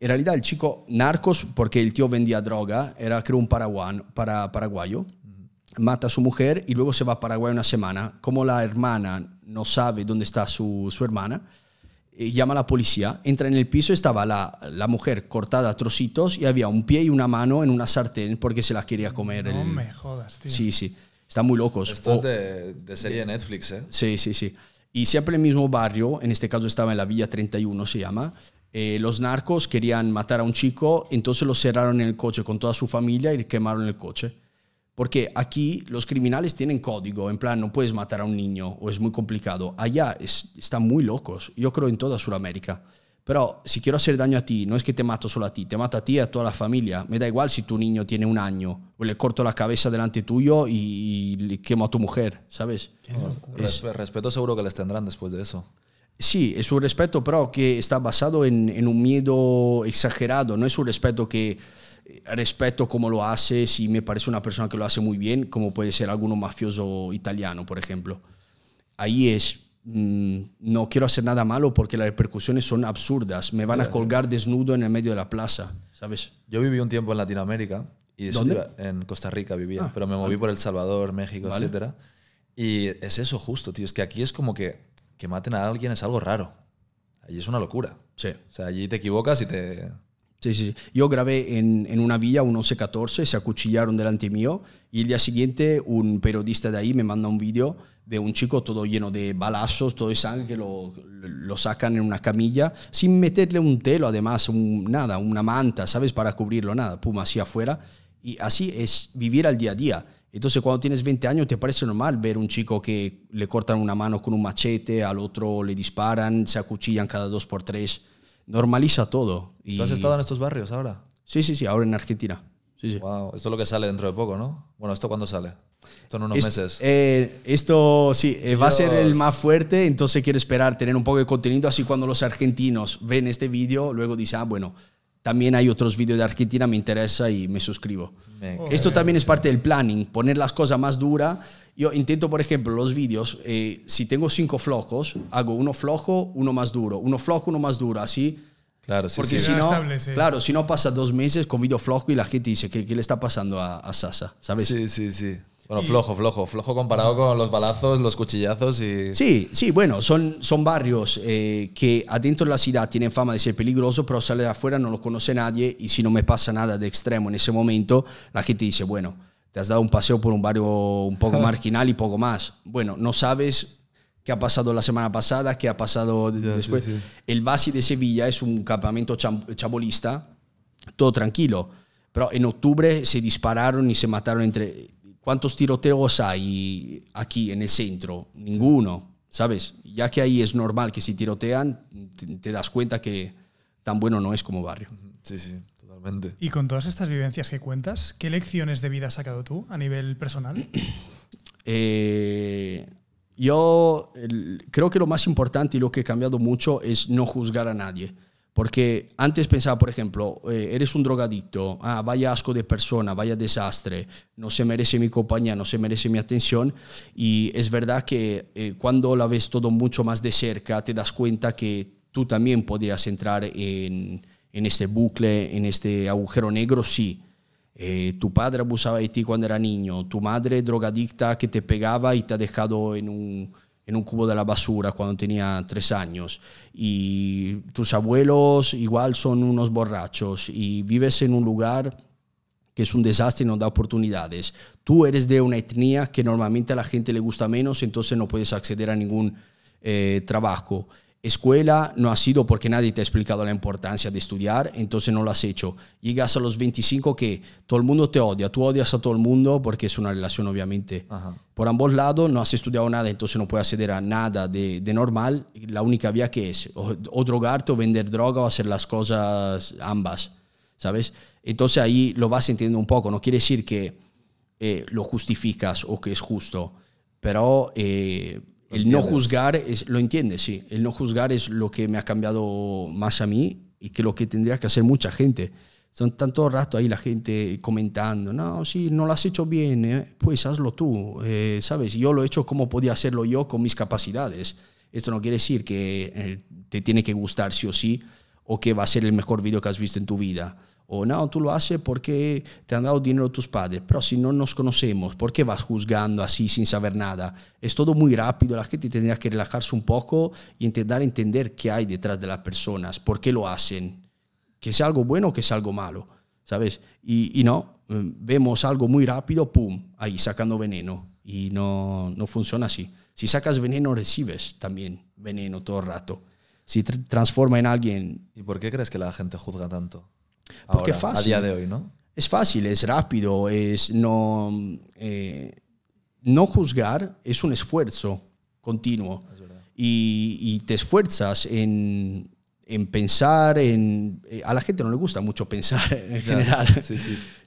S1: En realidad el chico narcos, porque el tío vendía droga, era creo un paraguano, para, paraguayo mata a su mujer y luego se va a Paraguay una semana. Como la hermana no sabe dónde está su, su hermana, eh, llama la policía, entra en el piso, estaba la, la, mujer cortada a trocitos y había un pie y una mano en una sartén porque se la quería comer. No me
S2: jodas, tío. Sí,
S1: sí. Están muy locos.
S2: de, serie de, Netflix,
S1: ¿eh? Sí, sí, sí. Y siempre en el mismo barrio, en este caso estaba en la Villa 31, se llama, eh, los narcos querían matar a un chico, entonces lo cerraron en el coche con toda su familia y quemaron el coche. Porque aquí los criminales tienen código, en plan, no puedes matar a un niño o es muy complicado. Allá están muy locos, yo creo en toda Sudamérica. Pero si quiero hacer daño a ti, no es que te mato solo a ti, te mato a ti y a toda la familia. Me da igual si tu niño tiene un año, o le corto la cabeza delante tuyo y, le quemo a tu mujer, ¿sabes? Es,
S2: respeto seguro que les tendrán después de eso.
S1: Sí, es un respeto, pero que está basado en, en un miedo exagerado, no es un respeto que respeto cómo lo hace, y me parece una persona que lo hace muy bien, como puede ser alguno mafioso italiano, por ejemplo. Ahí es, mm, no quiero hacer nada malo porque las repercusiones son absurdas, me van a colgar desnudo en el medio de la plaza, ¿sabes?
S2: Yo viví un tiempo en Latinoamérica, y en Costa Rica vivía, ah, pero me moví por El Salvador, México, etcétera. Y es eso justo, tío, es que aquí es como que que maten a alguien es algo raro. Allí es una locura. Sí. O sea, allí te equivocas y te
S1: yo grabé en, una villa un 11-14, se acuchillaron delante mío y el día siguiente un periodista de ahí me manda un vídeo de un chico todo lleno de balazos, todo de sangre, lo, sacan en una camilla sin meterle un telo, además, nada, una manta, ¿sabes? Para cubrirlo, nada, pum, así afuera. Y así es vivir al día a día. Entonces, cuando tienes 20 años, te parece normal ver un chico que le cortan una mano con un machete, al otro le disparan, se acuchillan cada dos por tres normaliza todo. ¿Tú has estado en
S2: estos barrios ahora?
S1: Sí, sí, sí, ahora en Argentina.
S2: Sí, sí. Wow, esto es lo que sale dentro de poco, ¿no? Bueno, ¿esto cuándo sale? Esto en unos meses.
S1: Eh, esto sí, eh, va a ser el más fuerte, entonces quiero esperar tener un poco de contenido, así cuando los argentinos ven este vídeo, luego dicen, ah, bueno, también hay otros vídeos de Argentina, me interesa y me suscribo. esto también es parte del planning, poner las cosas más duras yo intento, por ejemplo, los vídeos, eh, si tengo cinco flojos, hago uno flojo, uno más duro, uno flojo, uno más duro, así. Claro, si no, claro, si no pasa dos meses con vídeo flojo y la gente dice, ¿qué, qué le está pasando a, Sasa? ¿Sabes? Sí, sí, sí. Bueno, flojo,
S2: flojo, flojo comparado con los balazos, los cuchillazos y... Sí,
S1: sí, bueno, son, son barrios eh, que adentro de la ciudad tienen fama de ser peligrosos, pero sale de afuera no lo conoce nadie y si no me pasa nada de extremo en ese momento, la gente dice, bueno, te has dado un paseo por un barrio un poco (laughs) marginal y poco más. Bueno, no sabes qué ha pasado la semana pasada, qué ha pasado después. El Basi de Sevilla es un campamento chabolista, todo tranquilo. Pero en octubre se dispararon y se mataron entre... ¿Cuántos tiroteos hay aquí en el centro? Ninguno, ¿sabes? Ya que ahí es normal que si tirotean, te, das cuenta que tan bueno no es como barrio. Sí, sí.
S3: Y con todas estas vivencias que cuentas, ¿qué lecciones de vida has sacado tú a nivel personal? (clears throat)
S1: Eh, yo creo que lo más importante y lo que he cambiado mucho es no juzgar a nadie. Porque antes pensaba, por ejemplo, eh, eres un drogadicto, ah, vaya asco de persona, vaya desastre, no se merece mi compañía, no se merece mi atención. Y es verdad que eh, cuando la ves todo mucho más de cerca, te das cuenta que tú también podrías entrar en, en este bucle, en este agujero negro, sí. Eh, tu padre abusaba de ti cuando era niño, tu madre drogadicta que te pegaba y te ha dejado en un, en un cubo de la basura cuando tenía tres años, y tus abuelos igual son unos borrachos, y vives en un lugar que es un desastre y no da oportunidades. Tú eres de una etnia que normalmente a la gente le gusta menos, entonces no puedes acceder a ningún eh, trabajo escuela no ha sido porque nadie te ha explicado la importancia de estudiar, entonces no lo has hecho. Llegas a los 25 que todo el mundo te odia, tú odias a todo el mundo porque es una relación obviamente. Por ambos lados no has estudiado nada, entonces no puedes acceder a nada de, normal. La única vía que es o, drogarte o vender droga o hacer las cosas ambas, ¿sabes? Entonces ahí lo vas entendiendo un poco. No quiere decir que eh, lo justificas o que es justo, pero... Eh, el no juzgar, es, lo entiende sí. El no juzgar es lo que me ha cambiado más a mí y que lo que tendría que hacer mucha gente. Son tanto rato ahí la gente comentando, no, sí, no lo has hecho bien, eh, pues hazlo tú, eh, ¿sabes? Yo lo he hecho como podía hacerlo yo con mis capacidades. Esto no quiere decir que eh, te tiene que gustar sí o sí o que va a ser el mejor vídeo que has visto en tu vida o no, tú lo haces porque te han dado dinero tus padres. Pero si no nos conocemos, ¿por qué vas juzgando así sin saber nada? Es todo muy rápido, la gente tendría que relajarse un poco y intentar entender qué hay detrás de las personas, por qué lo hacen, que sea algo bueno o que sea algo malo, ¿sabes? Y, no, mm, vemos algo muy rápido, ¡pum!, ahí sacando veneno. Y no, no funciona así. Si sacas veneno, recibes también veneno todo el rato. Si te transforma en alguien... ¿Y por qué crees que la gente juzga tanto? Porque es fácil. de hoy, Es fácil, es rápido, es no. Eh, no juzgar es un esfuerzo continuo. y, te esfuerzas en, en pensar, en... Eh, a la gente no le gusta mucho pensar en general. (laughs)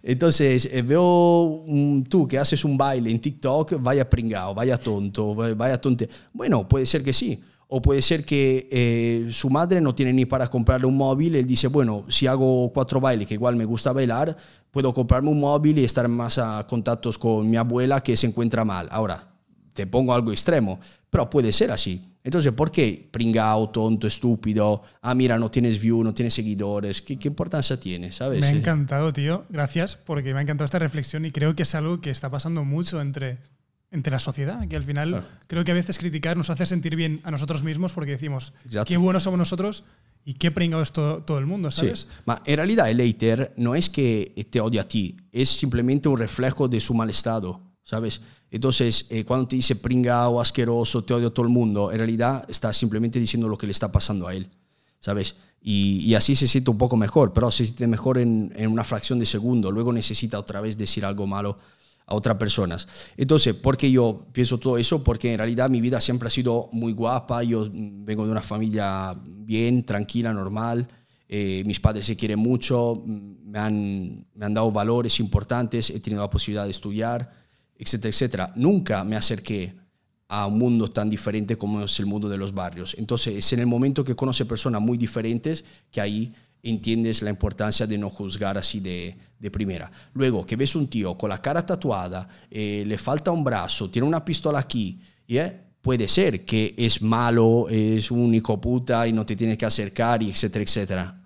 S1: Entonces, eh, veo tú que haces un baile en TikTok, vaya pringao, vaya tonto, vaya tonte. Bueno, puede ser que sí, o puede ser que eh, su madre no tiene ni para comprarle un móvil. Él dice, bueno, si hago cuatro bailes, que igual me gusta bailar, puedo comprarme un móvil y estar más a contactos con mi abuela que se encuentra mal. Ahora, te pongo algo extremo, pero puede ser así. Entonces, ¿por qué pringao, tonto, estúpido? Ah, mira, no tienes view, no tienes seguidores. ¿Qué, qué importancia tiene? ¿sabes? Me ha eh,
S3: encantado, tío. Gracias, porque me ha encantado esta reflexión y creo que es algo que está pasando mucho entre entre la sociedad, que al final creo que a veces criticar nos hace sentir bien a nosotros mismos porque decimos, qué buenos somos nosotros y qué pringado es todo, el mundo, ¿sabes?
S1: Sí. en realidad el hater no es que te odie a ti, es simplemente un reflejo de su mal estado, ¿sabes? Entonces, eh, cuando te dice pringado, asqueroso, te odio a todo el mundo, en realidad está simplemente diciendo lo que le está pasando a él, ¿sabes? Y, así se siente un poco mejor, pero se siente mejor en, en una fracción de segundo, luego necesita otra vez decir algo malo a otras personas. Entonces, ¿por qué yo pienso todo eso? Porque en realidad mi vida siempre ha sido muy guapa, yo mm, vengo de una familia bien, tranquila, normal, eh, mis padres se quieren mucho, mm, me han, me han dado valores importantes, he tenido la posibilidad de estudiar, etcétera, etcétera. Nunca me acerqué a un mundo tan diferente como es el mundo de los barrios. Entonces, es en el momento que conoce personas muy diferentes que ahí entiendes la importancia de no juzgar así de, de primera. Luego, que ves un tío con la cara tatuada, eh, le falta un brazo, tiene una pistola aquí, ¿y eh, puede ser que es malo, es un hijo puta y no te tienes que acercar, y etcétera, etcétera.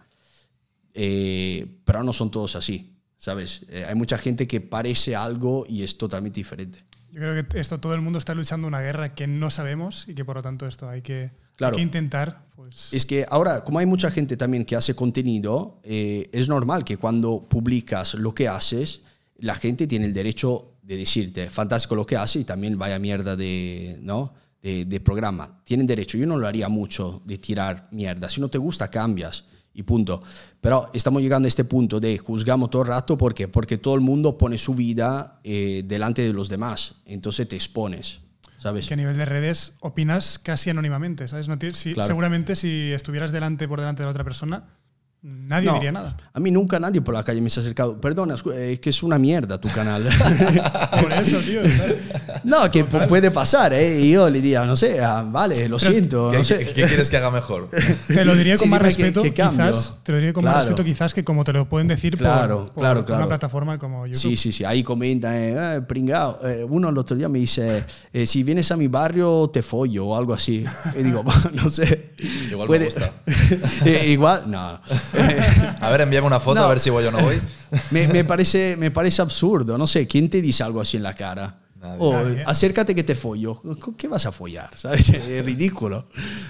S1: Eh, pero no son todos así, ¿sabes? hay mucha gente que parece algo y es totalmente diferente.
S3: Yo creo que esto todo el mundo está luchando una guerra que no sabemos y que por lo tanto esto hay que Claro. Hay intentar. Pues
S1: es que ahora, como hay mucha gente también que hace contenido, eh, es normal que cuando publicas lo que haces, la gente tiene el derecho de decirte, fantástico lo que hace y también vaya mierda de, ¿no? de, programa. Tienen derecho. Yo no lo haría mucho de tirar mierda. Si no te gusta, cambias y punto. Pero estamos llegando a este punto de juzgamos todo rato ¿por porque todo el mundo pone su vida eh, delante de los demás, entonces te expones.
S3: ¿sabes? Que a nivel de redes opinas casi anónimamente, ¿sabes? Seguramente si estuvieras delante por delante de la otra persona, Nadie diría nada.
S1: A mí nunca nadie por la calle me se ha acercado. Perdona, es eh, que es una mierda tu canal. (laughs) por eso, tío. No, que puede pasar, ¿eh? Y yo le diría, no sé,
S3: ah, vale, lo
S1: siento. ¿qué, quieres que haga mejor? (laughs) Te lo diría
S2: con más respeto,
S3: quizás. Te diría con respeto, quizás, que como te lo pueden decir claro, por, una plataforma como YouTube. Sí,
S1: sí, sí. Ahí comentan, eh, ah, pringao. Eh, uno el otro día me dice, eh, si vienes a mi barrio, te follo o algo así. Y digo, (laughs) no sé. Igual me gusta. igual, no. (laughs) a ver, envíame una foto a ver si voy o no voy. (laughs) Me, parece, me parece absurdo. No sé, ¿quién te dice algo así en la cara? O acércate que te follo. ¿Qué vas a follar? ¿Sabes? (laughs) Es ridículo.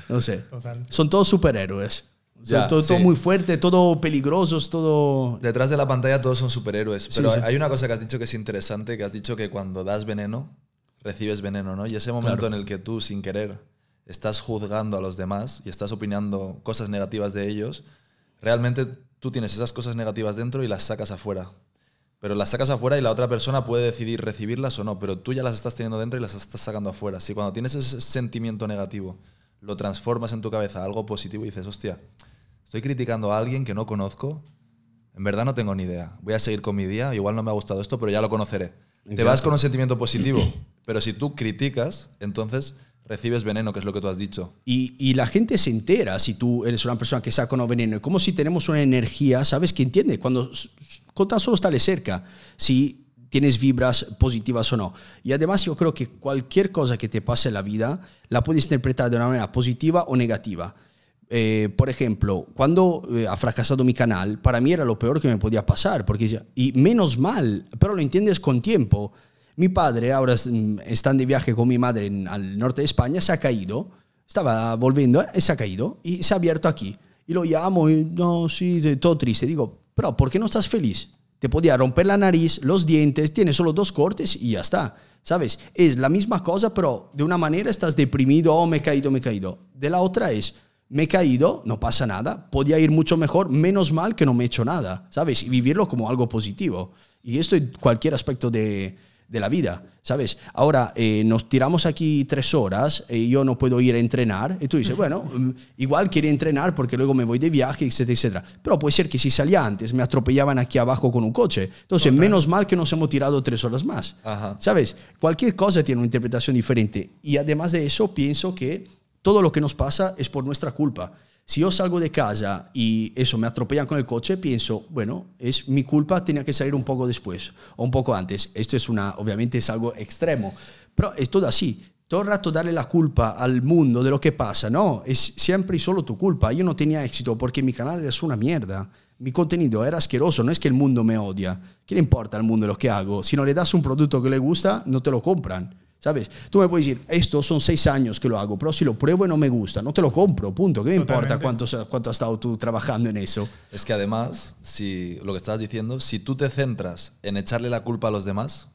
S1: No sé. Son todos superhéroes. son todos muy fuertes todo peligrosos, todo...
S2: Detrás de la pantalla todos son superhéroes. Pero hay una cosa que has dicho que es interesante, que has dicho que cuando das veneno, recibes veneno, ¿no? Y ese momento en el que tú, sin querer, estás juzgando a los demás y estás opinando cosas negativas de ellos, realmente tú tienes esas cosas negativas dentro y las sacas afuera. Pero las sacas afuera y la otra persona puede decidir recibirlas o no, pero tú ya las estás teniendo dentro y las estás sacando afuera. Si cuando tienes ese sentimiento negativo lo transformas en tu cabeza a algo positivo y dices, hostia, estoy criticando a alguien que no conozco, en verdad no tengo ni idea. Voy a seguir con mi día, igual no me ha gustado esto, pero ya lo conoceré. Te vas con un sentimiento positivo, (clears throat) pero si tú criticas, entonces recibes
S1: veneno, que es lo que tú has dicho. Y, y, la gente se entera si tú eres una persona que saca no veneno. Como si tenemos una energía, ¿sabes? Que entiende cuando con tan solo estarle cerca, si tienes vibras positivas o no. Y además yo creo que cualquier cosa que te pase en la vida, la puedes interpretar de una manera positiva o negativa. Eh, por ejemplo, cuando eh, ha fracasado mi canal, para mí era lo peor que me podía pasar, porque y menos mal, pero lo entiendes con tiempo. Mi padre, ahora mm, están de viaje con mi madre en, al norte de España, se ha caído, estaba volviendo, y eh, se ha caído y se ha abierto aquí. Y lo llamo y no, sí, todo triste. Digo, pero ¿por qué no estás feliz? Te podía romper la nariz, los dientes, tienes solo dos cortes y ya está. ¿Sabes? Es la misma cosa, pero de una manera estás deprimido, oh, me he caído, me he caído. De la otra es, me he caído, no pasa nada, podía ir mucho mejor, menos mal que no me he hecho nada, ¿sabes? Y vivirlo como algo positivo. Y esto en cualquier aspecto de, de la vida, ¿sabes? Ahora, eh, nos tiramos aquí tres horas eh, y yo no puedo ir a entrenar. Y tú dices, bueno, (laughs) mm, igual quiere entrenar porque luego me voy de viaje, etcétera, etcétera. Pero puede ser que si salía antes, me atropellaban aquí abajo con un coche. Entonces, menos mal que nos hemos tirado tres horas más, ¿sabes? Cualquier cosa tiene una interpretación diferente. Y además de eso, pienso que todo lo que nos pasa es por nuestra culpa. Si yo salgo de casa y eso me atropellan con el coche, pienso, bueno, es mi culpa, tenía que salir un poco después o un poco antes. Esto es una, obviamente es algo extremo, pero es todo así. Todo el rato darle la culpa al mundo de lo que pasa, no, es siempre y solo tu culpa. Yo no tenía éxito porque mi canal era una mierda mi contenido era asqueroso, no es que el mundo me odia. ¿Qué le importa al mundo lo que hago? Si no le das un producto que le gusta, no te lo compran. ¿Sabes? Tú me puedes decir, esto son seis años que lo hago, pero si lo pruebo y no me gusta, no te lo compro, punto. ¿Qué me importa cuánto, cuánto has estado tú trabajando en eso?
S2: Es que además, si lo que estabas diciendo, si tú te centras en echarle la culpa a los demás,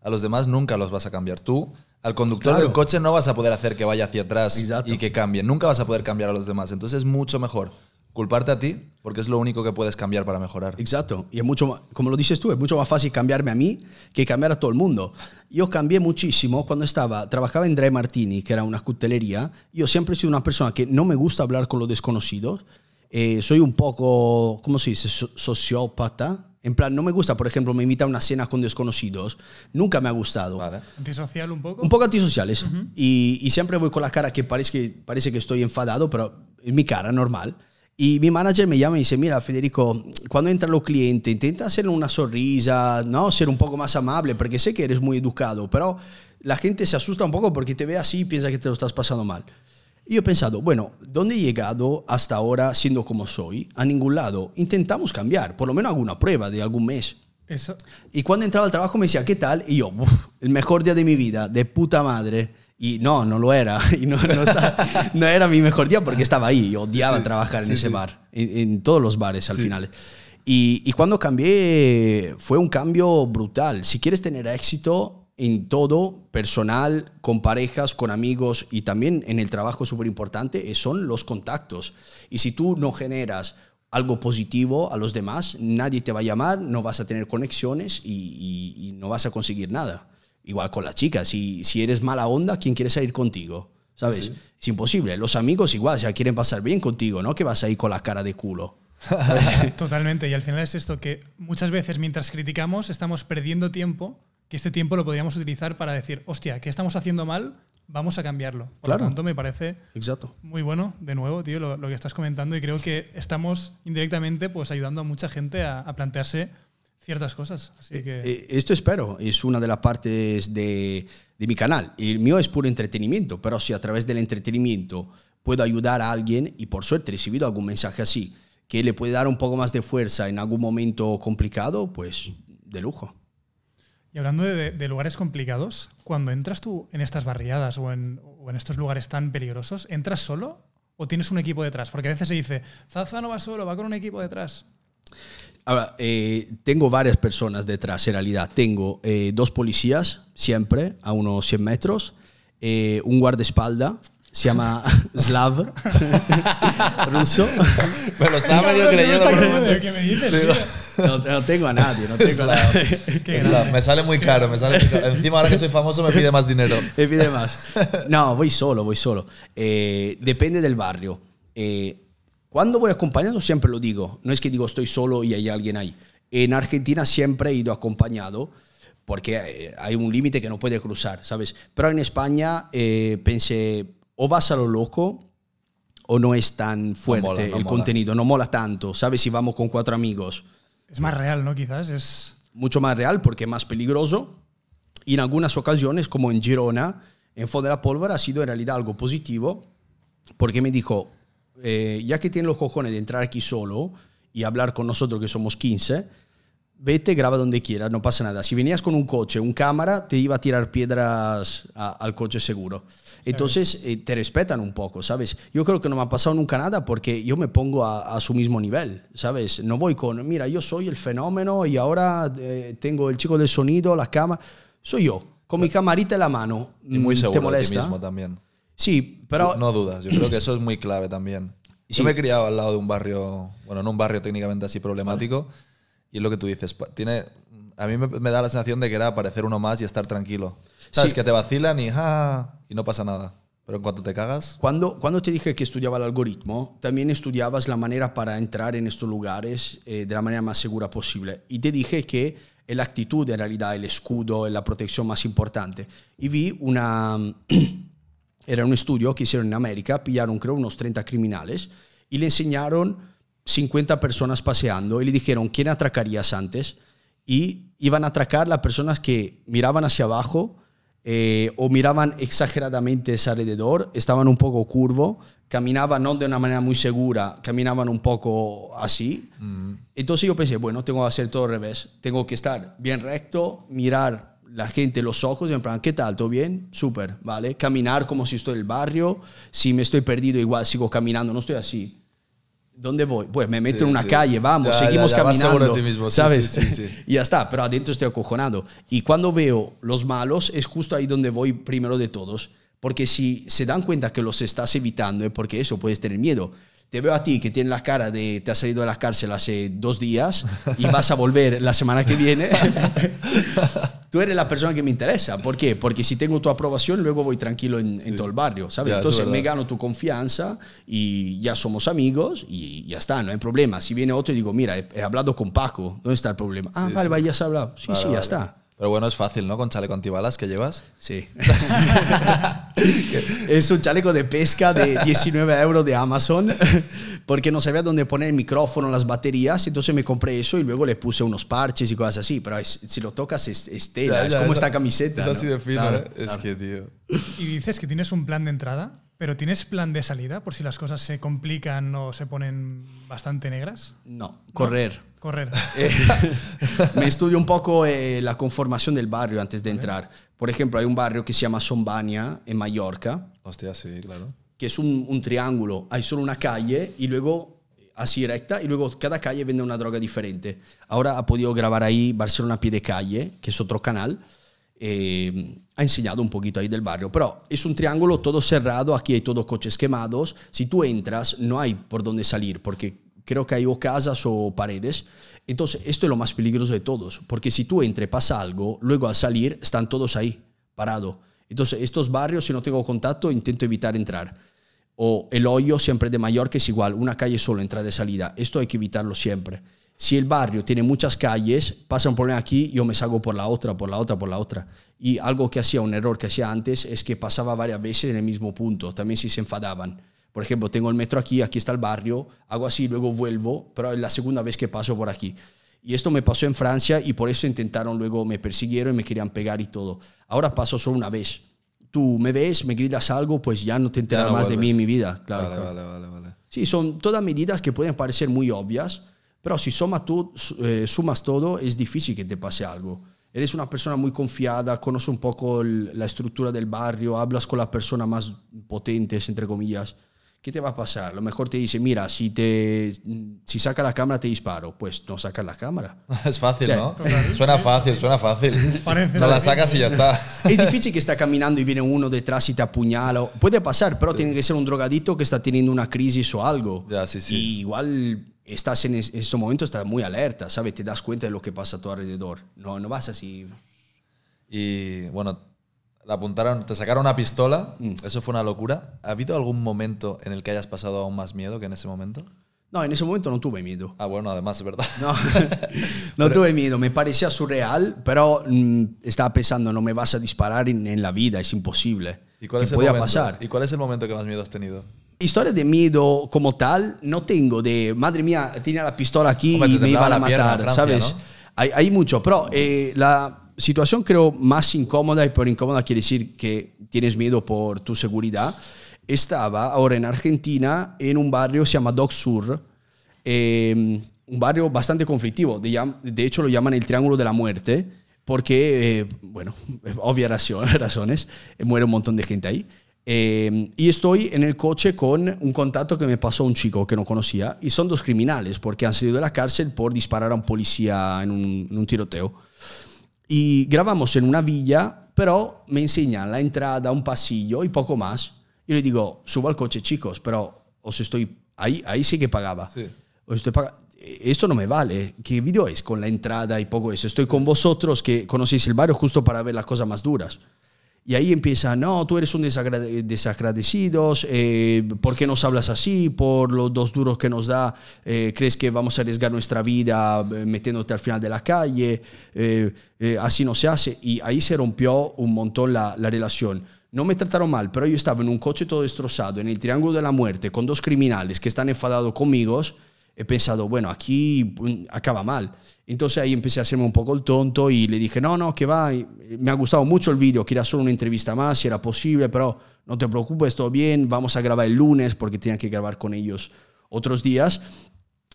S2: a los demás nunca los vas a cambiar. Tú, al conductor del coche, no vas a poder hacer que vaya hacia atrás y que cambie. Nunca vas a poder cambiar a los demás. Entonces es mucho mejor culparte a ti, porque
S1: es lo único que puedes cambiar para mejorar. Exacto. Y es mucho más, como lo dices tú, es mucho más fácil cambiarme a mí que cambiar a todo el mundo. Yo cambié muchísimo cuando estaba, trabajaba en Dre Martini, que era una cutelería. Yo siempre he sido una persona que no me gusta hablar con los desconocidos. Eh, soy un poco, ¿cómo se dice? sociópata. En plan, no me gusta, por ejemplo, me invita a una cena con desconocidos. Nunca me ha gustado. Vale.
S3: ¿Antisocial un poco? Un poco
S1: antisociales. y, siempre voy con la cara que parece, que parece que estoy enfadado, pero es mi cara, normal. Y mi manager me llama y dice, mira, Federico, cuando entra los clientes, intenta hacerle una sonrisa, ¿no? Ser un poco más amable, porque sé que eres muy educado, pero la gente se asusta un poco porque te ve así y piensa que te lo estás pasando mal. Y yo he pensado, bueno, ¿dónde he llegado hasta ahora siendo como soy? A ningún lado. Intentamos cambiar, por lo menos alguna prueba de algún mes. Y cuando entraba al trabajo me decía, ¿qué tal? Y yo, el mejor día de mi vida, de puta madre. Y no, no lo era. (laughs) (laughs) no, era mi mejor día porque estaba ahí. Yo odiaba trabajar en ese bar, en, todos los bares al final. Y, cuando cambié, fue un cambio brutal. Si quieres tener éxito en todo, personal, con parejas, con amigos y también en el trabajo súper importante, eh, son los contactos. Y si tú no generas algo positivo a los demás, nadie te va a llamar, no vas a tener conexiones y no vas a conseguir nada. Igual con las chicas, si, si eres mala onda, ¿quién quiere salir contigo? ¿Sabes? Es imposible. Los amigos igual, ya quieren pasar bien contigo, ¿no? Que vas a ir con la cara de culo.
S3: (laughs) Totalmente, y al final es esto, que muchas veces mientras criticamos estamos perdiendo tiempo, que este tiempo lo podríamos utilizar para decir, hostia, ¿qué estamos haciendo mal? Vamos a cambiarlo. Por lo tanto, me parece Exacto. muy bueno, de nuevo, tío, lo, que estás comentando, y creo que estamos indirectamente pues, ayudando a mucha gente a, a plantearse ciertas cosas. Así eh, que... Eh,
S1: esto espero, es una de las partes de, de, mi canal. El mío es puro entretenimiento, pero si a través del entretenimiento puedo ayudar a alguien, y por suerte he recibido algún mensaje así, que le puede dar un poco más de fuerza en algún momento complicado, pues de lujo.
S3: Y hablando de, lugares complicados, cuando entras tú en estas barriadas o en, o en estos lugares tan peligrosos, ¿entras solo o tienes un equipo detrás? Porque a veces se dice, Zaza no va solo, va con un equipo detrás.
S1: Ahora, eh, tengo varias personas detrás, en realidad. Tengo eh, dos policías, siempre, a unos 100 metros, eh, un guardaespalda. se llama Slav, ruso. Bueno, estaba medio creyendo.
S2: que
S3: me
S1: no, tengo a nadie, no tengo a nadie.
S2: (laughs) me sale muy caro, me sale muy caro. Encima ahora que soy famoso me pide más dinero. (laughs) Me pide
S1: más. No, voy solo, voy solo. Eh, depende del barrio. Eh, cuando voy acompañado siempre lo digo, no es que digo estoy solo y hay alguien ahí. En Argentina siempre he ido acompañado porque eh, hay un límite que no puede cruzar, ¿sabes? Pero en España eh, pensé, o vas a lo loco o no es tan fuerte el contenido, no mola tanto, ¿sabes? Si vamos con cuatro amigos.
S3: Es más real, ¿no? Quizás es...
S1: Mucho más real porque es más peligroso y en algunas ocasiones, como en Girona, en Fondo de la Pólvora ha sido en realidad algo positivo porque me dijo, eh, ya que tiene los cojones de entrar aquí solo y hablar con nosotros que somos 15, vete, graba donde quieras, no pasa nada. Si venías con un coche, un cámara, te iba a tirar piedras al coche seguro. Entonces eh, te respetan un poco, ¿sabes? Yo creo que no me ha pasado nunca nada porque yo me pongo a, su mismo nivel, ¿sabes? No voy con, mira, yo soy el fenómeno y ahora eh, tengo el chico del sonido, la cámara. Soy yo, con mi camarita en la mano. Mm, te molesta. mismo también. Sí,
S2: pero, no dudas, yo creo que eso es muy clave también. Yo me he criado al lado de un barrio, bueno, no un barrio técnicamente así problemático, y es lo que tú dices, tiene, a mí me, da la sensación de que era
S1: aparecer uno más y estar tranquilo. Sabes, que te vacilan y, ja y no pasa nada. Pero en cuanto te cagas. Cuando, cuando te dije que estudiaba el algoritmo, también estudiabas la manera para entrar en estos lugares eh, de la manera más segura posible. Y te dije que la actitud, en realidad, el escudo, es la protección más importante. Y vi una. (clears throat) Era un estudio que hicieron en América, pillaron creo unos 30 criminales y le enseñaron 50 personas paseando y le dijeron, ¿quién atracarías antes? Y iban a atracar las personas que miraban hacia abajo eh, o miraban exageradamente alrededor, estaban un poco curvo, caminaban no de una manera muy segura, caminaban un poco así. Mm. Entonces yo pensé, bueno, tengo que hacer todo al revés, tengo que estar bien recto, mirar la gente, los ojos, en plan, ¿qué tal? ¿Todo bien? Súper, ¿vale? Caminar como si estoy en el barrio, si me estoy perdido igual sigo caminando, no estoy así. ¿Dónde voy? Pues me meto en una calle, vamos, seguimos caminando. ¿Sabes? (laughs) y ya está, pero adentro estoy acojonado. Y cuando veo los malos, es justo ahí donde voy primero de todos, porque si se dan cuenta que los estás evitando, es porque eso puedes tener miedo te veo a ti que tienes la cara de te has salido de la cárcel hace dos días y vas a volver la semana que viene, (laughs) tú eres la persona que me interesa. ¿Por qué? Porque si tengo tu aprobación, luego voy tranquilo en, todo el barrio, ¿sabes? Entonces me gano tu confianza y ya somos amigos y ya está, no hay problema. Si viene otro y digo, mira, he, hablado con Paco, ¿dónde está el problema? Ah, vale, ya se ha hablado. Sí, sí, ya está. Pero bueno, es
S2: fácil, ¿no? Con chaleco antibalas que llevas. Sí.
S1: (laughs) es un chaleco de pesca de 19 euros de Amazon porque no sabía dónde poner el micrófono, las baterías. Entonces me compré eso y luego le puse unos parches y cosas así. Pero si lo tocas es, tela,
S2: es como esta camiseta. Es así de fino, ¿eh? Es que, tío.
S3: ¿Y dices que tienes un plan de entrada? ¿Pero tienes plan de salida por si las cosas se complican o se ponen bastante negras? No, correr. correr. Eh, (laughs)
S1: me estudio un poco eh, la conformación del barrio antes de entrar. Por ejemplo, hay un barrio que se llama Sombania en Mallorca. Hostia, sí, claro. Que es un, triángulo. Hay solo una calle y luego así recta y luego cada calle vende una droga diferente. Ahora ha podido grabar ahí Barcelona Pie de Calle, que es otro canal eh, ha enseñado un poquito ahí del barrio, pero es un triángulo todo cerrado, aquí hay todos coches quemados, si tú entras no hay por dónde salir, porque creo que hay o casas o paredes, entonces esto es lo más peligroso de todos, porque si tú entras pasa algo, luego al salir están todos ahí, parados Entonces estos barrios, si no tengo contacto, intento evitar entrar. O el hoyo siempre de Mallorca es igual, una calle solo, entrada y salida, esto hay que evitarlo siempre si el barrio tiene muchas calles, pasa un problema aquí, yo me salgo por la otra, por la otra, por la otra. Y algo que hacía, un error que hacía antes, es que pasaba varias veces en el mismo punto, también si se enfadaban. Por ejemplo, tengo el metro aquí, aquí está el barrio, hago así, luego vuelvo, pero es la segunda vez que paso por aquí. Y esto me pasó en Francia y por eso intentaron, luego me persiguieron y me querían pegar y todo. Ahora paso solo una vez. Tú me ves, me gritas algo, pues ya no te enteras más de mí en mi vida. Claro, vale, vale, vale. Sí, son todas medidas que pueden parecer muy obvias, pero si suma eh, sumas todo, es difícil que te pase algo. Eres una persona muy confiada, conoces un poco la estructura del barrio, hablas con las personas más potentes, entre comillas. ¿Qué te va a pasar? A lo mejor te dice, mira, si, te, si saca la cámara te disparo. Pues no sacas la cámara. (laughs) Es fácil, ¿no? suena fácil, suena fácil. no la sacas y ya está. Es difícil que está caminando y viene uno detrás y te apuñala. Puede pasar, pero tiene que ser un drogadito que está teniendo una crisis o algo. Y igual estás en, ese momento, estás muy alerta, ¿sabes? Te das cuenta de lo que pasa a tu alrededor. No, no vas así.
S2: Y bueno, la apuntaron, te sacaron una pistola, mm. eso fue una locura. ¿Ha habido algún momento en el que hayas pasado aún más miedo que en ese momento? No, en ese momento no tuve miedo. Ah, bueno, además es verdad.
S1: No, (laughs) tuve miedo, me parecía surreal, pero mm, estaba pensando, no me vas a disparar en, la vida, es imposible. ¿Y cuál es el momento, ¿Y cuál es el momento que más miedo has tenido? Historia de miedo como tal no tengo, de madre mía, tenía la pistola aquí y me iba a matar, ¿sabes? Hay, mucho, pero eh, la situación creo más incómoda, y por incómoda quiere decir que tienes miedo por tu seguridad, estaba ahora en Argentina en un barrio se llama Doc Sur, em, un barrio bastante conflictivo, de, hecho lo llaman el Triángulo de la Muerte, porque, eh, bueno, (laughs) obvias (laughs) razones, muere un montón de gente ahí. Em, y estoy en el coche con un contacto que me pasó un chico que no conocía y son dos criminales porque han salido de la cárcel por disparar a un policía en un, tiroteo. Y grabamos en una villa, pero me enseñan la entrada, un pasillo y poco más. Y le digo, subo al coche chicos, pero os estoy... Ahí, ahí sí que pagaba. esto no me vale. ¿Qué vídeo es con la entrada y poco eso? Estoy con vosotros que conocéis el barrio justo para ver las cosas más duras. Y ahí empieza, no, tú eres un desagradecido, eh, ¿por qué nos hablas así? Por los dos duros que nos da, eh, ¿crees que vamos a arriesgar nuestra vida eh, metiéndote al final de la calle? Eh, así no se hace. Y ahí se rompió un montón la, la relación. No me trataron mal, pero yo estaba en un coche todo destrozado, en el Triángulo de la Muerte, con dos criminales que están enfadados conmigo he pensado, bueno, aquí mm, acaba mal. Entonces ahí empecé a hacerme un poco el tonto y le dije, no, no, que va, me ha gustado mucho el vídeo, que era solo una entrevista más si era posible, pero no te preocupes, todo bien, vamos a grabar el lunes porque tenía que grabar con ellos otros días.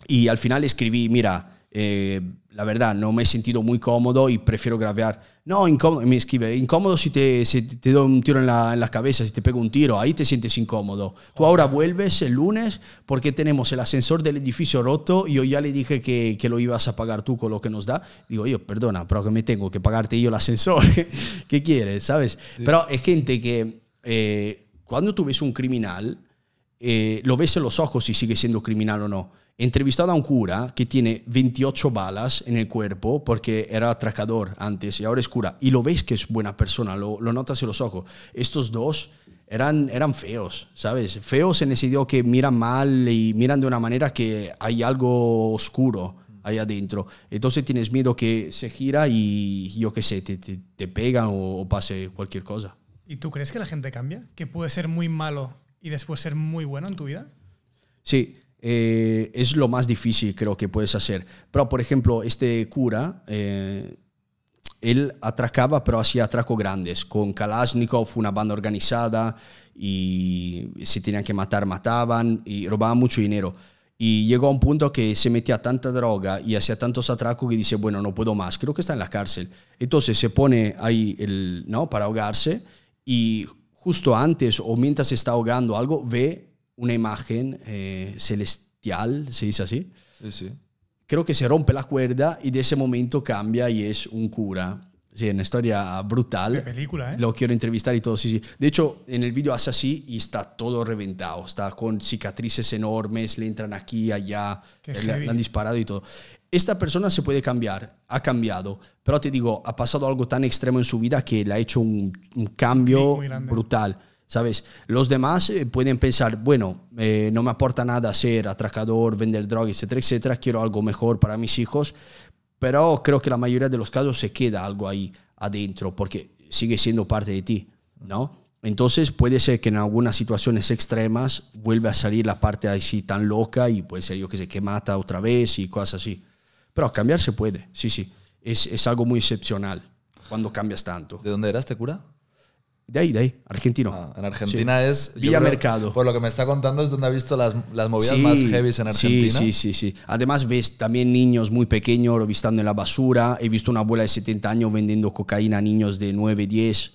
S1: Y al final escribí, mira, eh, la verdad, no me he sentido muy cómodo y prefiero grabar no, incómodo, me escribe, Incómodo si te, te doy un tiro en la, en cabeza, si te pego un tiro, ahí te sientes incómodo. Tú ahora vuelves el lunes porque tenemos el ascensor del edificio roto y yo ya le dije que, lo ibas a pagar tú con lo que nos da. Digo, yo, perdona, pero que me tengo que pagarte yo el ascensor. (laughs) ¿Qué quieres? ¿Sabes? Pero es gente que eh, cuando tú ves un criminal, eh, lo ves en los ojos si sigue siendo criminal o no entrevistado a un cura que tiene 28 balas en el cuerpo porque era atracador antes y ahora es cura. Y lo veis que es buena persona, lo, lo notas en los ojos. Estos dos eran, eran feos, ¿sabes? Feos en el sentido que miran mal y miran de una manera que hay algo oscuro ahí adentro. Entonces tienes miedo que se gira y yo qué sé, te, te, pegan o, o pase cualquier cosa.
S3: ¿Y tú crees que la gente cambia? ¿Que puede ser muy malo y después ser muy bueno en tu vida?
S1: Sí, eh, es lo más difícil creo que puedes hacer. Pero, por ejemplo, este cura, eh, él atracaba, pero hacía atracos grandes, con Kalashnikov, una banda organizada, y si tenían que matar, mataban, y robaban mucho dinero. Y llegó a un punto que se metía tanta droga y hacía tantos atracos que dice, bueno, no puedo más, creo que está en la cárcel. Entonces se pone ahí el, ¿no? para ahogarse y justo antes o mientras se está ahogando algo, ve una imagen eh, celestial, se dice así. Creo que se rompe la cuerda y de ese momento cambia y es un cura. Sí, una historia brutal. De película, ¿eh? Lo quiero entrevistar y todo, sí, sí. De hecho, en el vídeo hace así y está todo reventado. Está con cicatrices enormes, le entran aquí, allá, le, han disparado y todo. Esta persona se puede cambiar, ha cambiado, pero te digo, ha pasado algo tan extremo en su vida que le ha hecho un, cambio brutal. ¿Sabes? Los demás eh, pueden pensar, bueno, eh, no me aporta nada ser atracador, vender drogas, etcétera, etcétera, quiero algo mejor para mis hijos, pero creo que la mayoría de los casos se queda algo ahí adentro porque sigue siendo parte de ti, ¿no? Entonces puede ser que en algunas situaciones extremas vuelva a salir la parte sí tan loca y puede ser yo que sé, que mata otra vez y cosas así. Pero cambiar se puede, sí, sí. Es, es algo muy excepcional cuando cambias tanto. ¿De dónde eras, te cura? De ahí, de ahí, argentino. Ah, en Argentina es. Villa Mercado.
S2: Por lo que me está contando es donde ha visto las, las movidas más heavy en Argentina. Sí, sí, sí,
S1: sí. Además, ves también niños muy pequeños revistando en la basura. He visto una abuela de 70 años vendiendo cocaína a niños de 9, 10.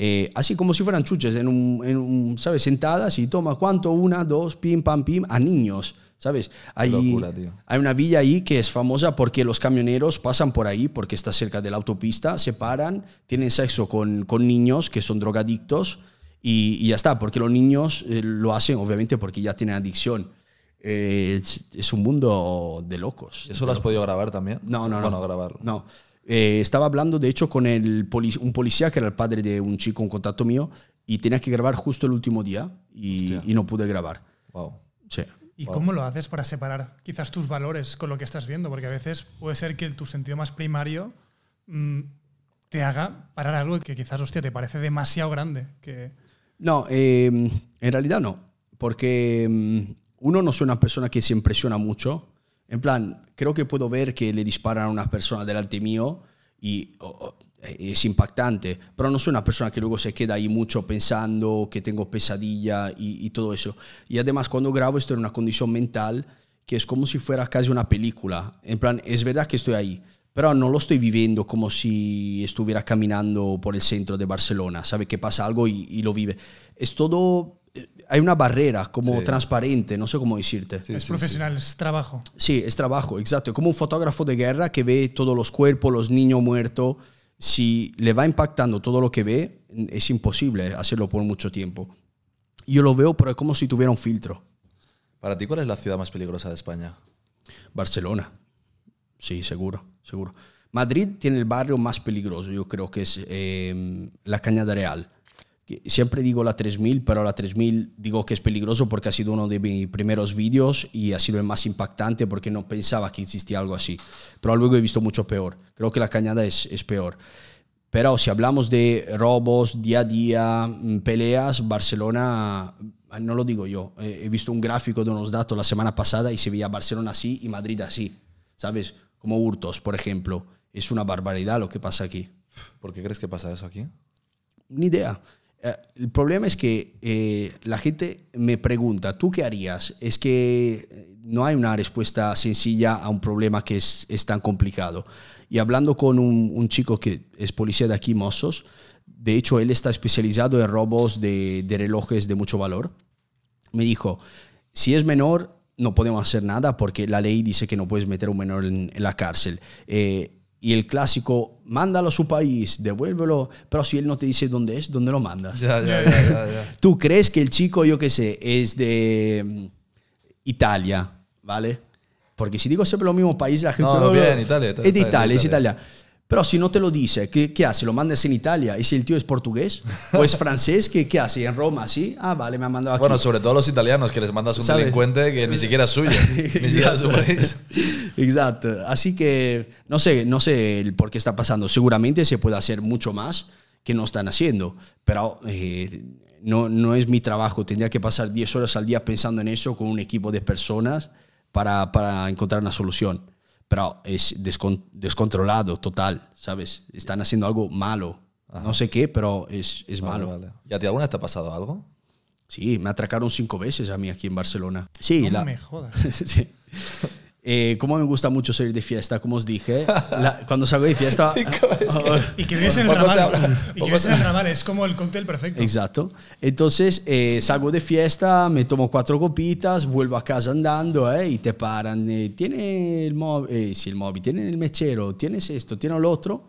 S1: Eh, así como si fueran chuches, en un, en un, ¿sabes? Sentadas y toma cuánto, una, dos, pim, pam, pim, a niños. ¿Sabes? Hay, hay una villa ahí que es famosa porque los camioneros pasan por ahí porque está cerca de la autopista, se paran, tienen sexo con, con niños que son drogadictos y, ya está, porque los niños eh, lo hacen obviamente porque ya tienen adicción. Eh, es, un mundo de locos. ¿Eso lo has podido grabar también? No, no, no. no No. Eh, estaba hablando, de hecho, con el un policía que era el padre de un chico, un contacto mío, y tenía que grabar justo el último día y, y no pude grabar. Wow. Sí.
S3: ¿Y cómo lo haces para separar quizás tus valores con lo que estás viendo? Porque a veces puede ser que tu sentido más primario mm, te haga parar algo que quizás, hostia, te parece demasiado grande. Que...
S1: No, em, en realidad no. Porque em, uno no soy una persona que se impresiona mucho. En plan, creo que puedo ver que le disparan a una persona delante mío y eh, es impactante, pero no soy una persona que luego se queda ahí mucho pensando que tengo pesadilla y, todo eso. Y además cuando grabo estoy en una condición mental que es como si fuera casi una película. En plan, es verdad que estoy ahí, pero no lo estoy viviendo como si estuviera caminando por el centro de Barcelona, sabe que pasa algo y, lo vive. Es todo eh, hay una barrera como transparente, no sé cómo decirte. es profesional,
S3: es trabajo.
S1: Sí, es trabajo, exacto. es Como un fotógrafo de guerra que ve todos los cuerpos, los niños muertos si le va impactando todo lo que ve, es imposible hacerlo por mucho tiempo. Yo lo veo, pero como si tuviera un filtro. Para ti, ¿cuál es la ciudad más peligrosa de España? Barcelona. Sí, seguro, seguro. Madrid tiene el barrio más peligroso, yo creo que es eh, la Cañada Real Siempre digo la 3000, pero la 3000 digo que es peligroso porque ha sido uno de mis primeros vídeos y ha sido el más impactante porque no pensaba que existía algo así. Pero luego he visto mucho peor. Creo que la cañada es, es peor. Pero si hablamos de robos, día a día, mm, peleas, Barcelona, mm, no lo digo yo, eh, he visto un gráfico de unos datos la semana pasada y se veía Barcelona así y Madrid así, ¿sabes? Como hurtos, por ejemplo. Es una barbaridad lo que pasa aquí. ¿Por qué crees que pasa eso aquí? Ni idea. Eh, el problema es que eh, la gente me pregunta, ¿tú qué harías? Es que eh, no hay una respuesta sencilla a un problema que es, tan complicado. Y hablando con un, chico que es policía de aquí, Mossos, de hecho él está especializado en robos de, relojes de mucho valor, me dijo, si es menor, no podemos hacer nada porque la ley dice que no puedes meter a un menor en, la cárcel y el clásico, mándalo a su país, devuélvelo, pero si él no te dice dónde es, ¿dónde lo mandas? (laughs) Tú crees que el chico, yo qué sé, es de mm, Italia, ¿vale? Porque si digo siempre lo mismo país, la gente... bien, Italia, Italia, Es de Italia, Italia, es Italia. Pero si no te lo dice, ¿qué, hace? ¿Lo mandas en Italia? ¿Y si el tío es portugués? ¿O es francés? ¿Qué, qué hace? ¿En Roma? ¿Sí? Ah, vale, me ha mandado aquí. Bueno, sobre
S2: todo los italianos, que les mandas un delincuente que ni siquiera es suyo.
S1: (laughs) Exacto. Así que no sé, no sé el por qué está pasando. Seguramente se puede hacer mucho más que no están haciendo, pero eh, no, no es mi trabajo. Tendría que pasar 10 horas al día pensando en eso con un equipo de personas para, para encontrar una solución pero es descontrolado total, ¿sabes? Están haciendo algo malo. No sé qué, pero es, es malo. ya ¿Y a ti alguna vez te ha pasado algo? Sí, me atracaron cinco veces a mí aquí en Barcelona. Sí, la... me
S3: jodas. (laughs) sí.
S1: Eh, como me gusta mucho salir de fiesta, como os dije, cuando salgo de fiesta... (laughs)
S3: (laughs) y que vives en el ramal. es como el cóctel perfecto.
S1: Exacto. Entonces, eh, salgo de fiesta, me tomo cuatro copitas, vuelvo a casa andando eh, y te paran. Eh, tiene el móvil, sí, el móvil, tiene el mechero, tienes esto, tiene el otro.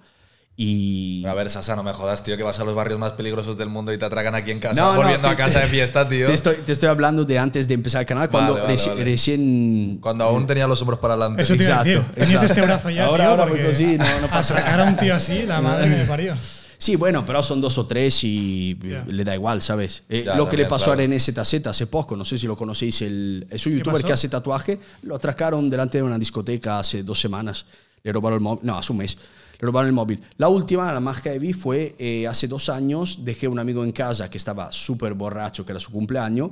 S1: Y... a ver, Sasa, no
S2: me jodas, tío, que vas a los barrios más peligrosos del mundo y te atracan aquí en casa, volviendo a casa de fiesta, tío. Te
S1: estoy, te estoy, hablando de antes de empezar el canal, cuando recién... Cuando aún eh, tenía los hombros para adelante. Eso te decir. Tenías este brazo ya, tío, ahora porque
S3: sí, no, no a un tío así, la madre parió.
S1: Sí, bueno, pero son dos o tres y le da igual, ¿sabes? Eh, lo que le pasó a René ZZ hace poco, no sé si lo conocéis, el, es un youtuber que hace tatuaje, lo atracaron delante de una discoteca hace dos semanas, le robaron el móvil, no, hace un mes robaron el móvil. La última, la más heavy, fue eh, hace dos años, dejé a un amigo en casa que estaba súper borracho, que era su cumpleaños,